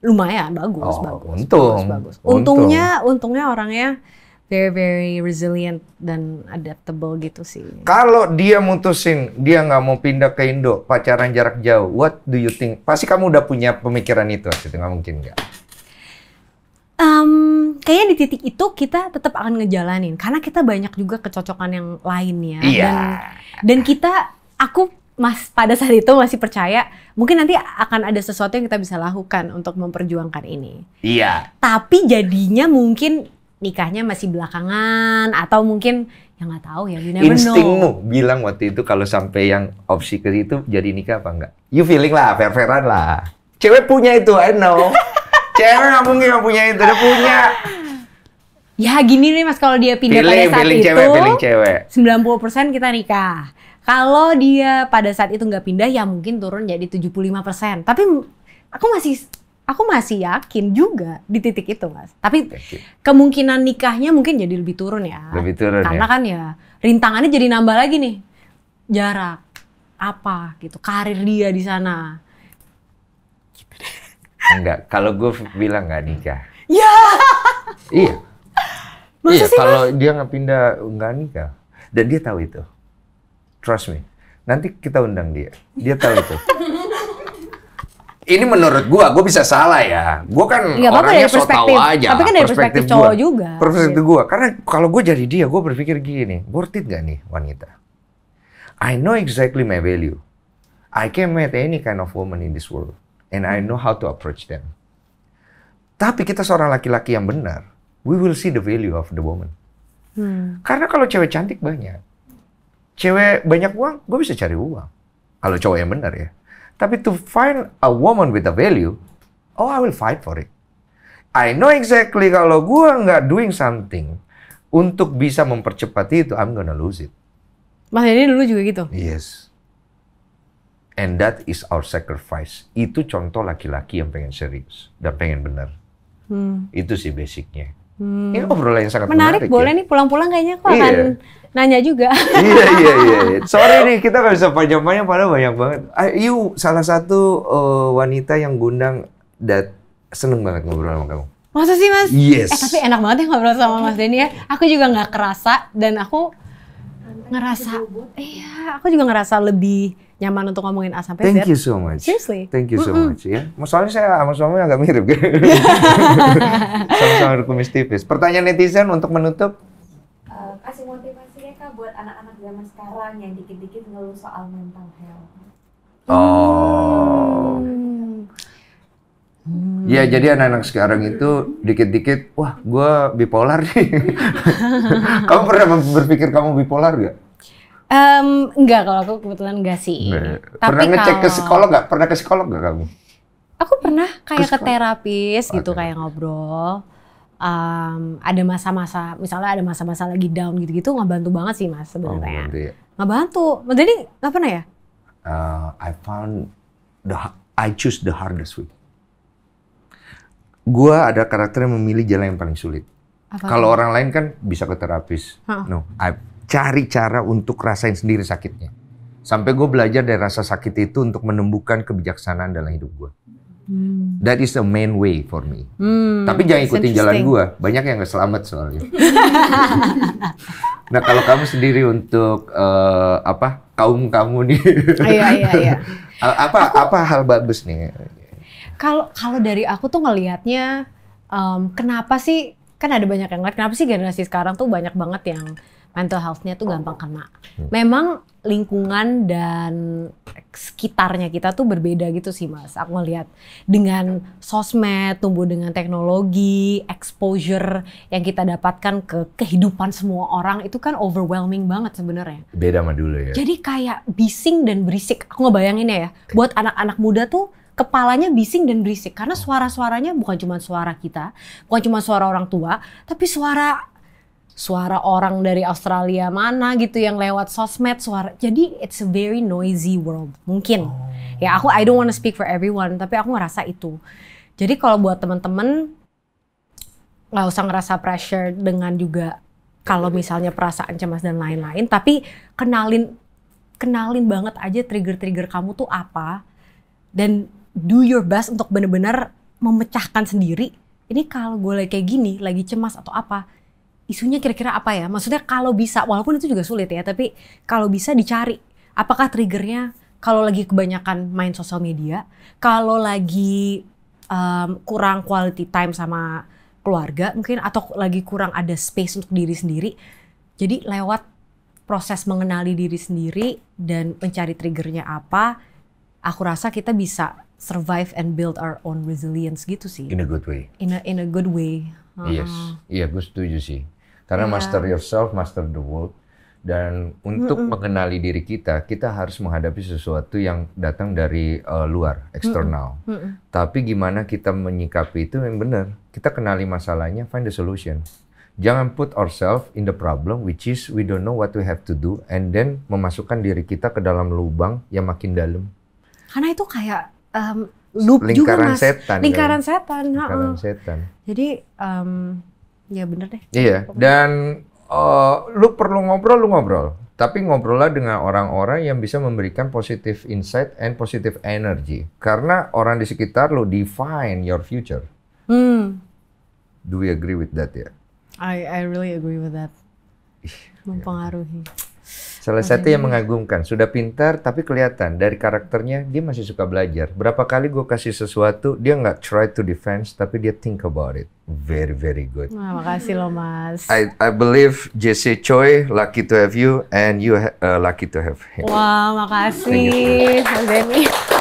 Lumayan bagus, oh, bagus. Untung. Bagus, bagus. Untungnya, untungnya orangnya very very resilient dan adaptable gitu sih. Kalau dia mutusin dia nggak mau pindah ke Indo, pacaran jarak jauh, what do you think? Pasti kamu udah punya pemikiran itu, itu nggak mungkin nggak? Um, kayaknya di titik itu kita tetap akan ngejalanin karena kita banyak juga kecocokan yang lainnya yeah. dan dan kita aku mas pada saat itu masih percaya mungkin nanti akan ada sesuatu yang kita bisa lakukan untuk memperjuangkan ini. Iya. Tapi jadinya mungkin nikahnya masih belakangan atau mungkin yang nggak tahu ya you never instingmu know. bilang waktu itu kalau sampai yang opsi ke itu jadi nikah apa enggak you feeling lah fair fairan lah cewek punya itu I know cewek nggak mungkin nggak punya itu dia punya ya gini nih mas kalau dia pindah feeling, pada saat feeling itu cewek, feeling cewek. 90% kita nikah kalau dia pada saat itu nggak pindah ya mungkin turun jadi 75%. Tapi aku masih aku masih yakin juga di titik itu mas. Tapi kemungkinan nikahnya mungkin jadi lebih turun ya. Lebih turun Karena ya. kan ya rintangannya jadi nambah lagi nih. Jarak, apa gitu, karir dia di sana. Enggak, kalau gue bilang nggak nikah. Ya. Iya. Masa iya, kalau mas? dia nggak pindah nggak nikah, dan dia tahu itu, trust me. Nanti kita undang dia, dia tahu itu. ini menurut gua, gua bisa salah ya. Gua kan Gak orangnya apa, so tau aja. Tapi kan dari perspektif, perspektif cowok juga. Perspektif gitu. gua. Karena kalau gua jadi dia, gua berpikir gini, worth it gak nih wanita? I know exactly my value. I can meet any kind of woman in this world. And I know how to approach them. Tapi kita seorang laki-laki yang benar, we will see the value of the woman. Hmm. Karena kalau cewek cantik banyak, cewek banyak uang, gue bisa cari uang. Kalau cowok yang benar ya. Tapi to find a woman with a value, oh I will fight for it. I know exactly kalau gua nggak doing something untuk bisa mempercepat itu, I'm gonna lose it. Mas ini dulu juga gitu? Yes. And that is our sacrifice. Itu contoh laki-laki yang pengen serius dan pengen benar. Hmm. Itu sih basicnya. Hmm. Ini obrolan yang sangat menarik. menarik ya. boleh ya. nih pulang-pulang kayaknya kok. akan iya nanya juga. iya, iya, iya. iya. Sorry nih, kita nggak bisa panjang-panjang padahal banyak banget. Ayu ah, salah satu uh, wanita yang gundang dat seneng banget ngobrol sama kamu. Masa sih mas? Yes. Eh tapi enak banget ya ngobrol sama Mas Denny ya. Aku juga nggak kerasa dan aku ngerasa iya aku juga ngerasa lebih nyaman untuk ngomongin A sampai Z. Thank you so much. Seriously. Thank you so mm -hmm. much ya. Soalnya saya sama suami agak mirip. Sama-sama kumis tipis. Pertanyaan netizen untuk menutup. Uh, kasih motivasi zaman sekarang yang dikit-dikit ngeluh soal mental health. Oh. Iya, Hmm. jadi anak-anak sekarang itu dikit-dikit, wah, gue bipolar nih. kamu pernah berpikir kamu bipolar gak? Um, enggak, kalau aku kebetulan enggak sih. Nah, Tapi pernah ngecek ke psikolog gak? Pernah ke psikolog gak kamu? Aku pernah kayak ke, ke terapis okay. gitu, kayak ngobrol um, ada masa-masa misalnya ada masa-masa lagi down gitu-gitu nggak bantu banget sih mas sebenarnya. Oh, bantu. Ya? Ngebantu. Jadi nggak pernah ya? Uh, I found the I choose the hardest way. Gua ada karakter yang memilih jalan yang paling sulit. Kalau orang lain kan bisa ke terapis. Huh. No, I cari cara untuk rasain sendiri sakitnya. Sampai gue belajar dari rasa sakit itu untuk menumbuhkan kebijaksanaan dalam hidup gue. Hmm. That is the main way for me. Hmm, Tapi jangan ikutin jalan gua. Banyak yang nggak selamat soalnya. nah kalau kamu sendiri untuk uh, apa kaum kamu nih? Iya iya iya. Apa aku, apa hal bagus nih? Kalau kalau dari aku tuh ngelihatnya um, kenapa sih kan ada banyak yang ngeliat kenapa sih generasi sekarang tuh banyak banget yang mental health-nya tuh gampang kena. Hmm. Memang lingkungan dan sekitarnya kita tuh berbeda gitu sih mas. Aku ngeliat dengan sosmed, tumbuh dengan teknologi, exposure yang kita dapatkan ke kehidupan semua orang itu kan overwhelming banget sebenarnya. Beda sama dulu ya. Jadi kayak bising dan berisik. Aku ngebayanginnya ya. Buat anak-anak muda tuh kepalanya bising dan berisik karena suara-suaranya bukan cuma suara kita, bukan cuma suara orang tua, tapi suara suara orang dari Australia mana gitu yang lewat sosmed suara jadi it's a very noisy world mungkin oh. ya aku I don't want to speak for everyone tapi aku ngerasa itu jadi kalau buat temen-temen nggak usah ngerasa pressure dengan juga kalau misalnya perasaan cemas dan lain-lain tapi kenalin kenalin banget aja trigger-trigger kamu tuh apa dan do your best untuk bener-bener memecahkan sendiri ini kalau gue lagi kayak gini lagi cemas atau apa isunya kira-kira apa ya? Maksudnya kalau bisa, walaupun itu juga sulit ya, tapi kalau bisa dicari. Apakah triggernya kalau lagi kebanyakan main sosial media, kalau lagi um, kurang quality time sama keluarga mungkin, atau lagi kurang ada space untuk diri sendiri. Jadi lewat proses mengenali diri sendiri dan mencari triggernya apa, aku rasa kita bisa survive and build our own resilience gitu sih. In a good way. In a, in a good way. Uh Yes, ah. iya yeah, gue setuju sih. Karena yeah. master yourself, master the world. Dan untuk mm -mm. mengenali diri kita, kita harus menghadapi sesuatu yang datang dari uh, luar, eksternal. Mm -mm. Tapi gimana kita menyikapi itu yang benar. Kita kenali masalahnya, find the solution. Jangan put ourselves in the problem, which is we don't know what we have to do, and then memasukkan diri kita ke dalam lubang yang makin dalam. Karena itu kayak um, loop lingkaran juga mas. Setan, kan? lingkaran kan? setan. Lingkaran setan. Jadi um, Iya bener deh. Iya. Dan uh, lu perlu ngobrol, lu ngobrol. Tapi ngobrollah dengan orang-orang yang bisa memberikan positive insight and positive energy. Karena orang di sekitar lu define your future. Hmm. Do we agree with that ya? I I really agree with that. Iya. Mempengaruhi. Salah Maksudnya. satu yang mengagumkan, sudah pintar tapi kelihatan dari karakternya dia masih suka belajar. Berapa kali gue kasih sesuatu, dia nggak try to defense tapi dia think about it. Very very good. Terima makasih loh mas. I I believe JC Choi lucky to have you and you uh, lucky to have him. Wah wow, makasih Mas Denny.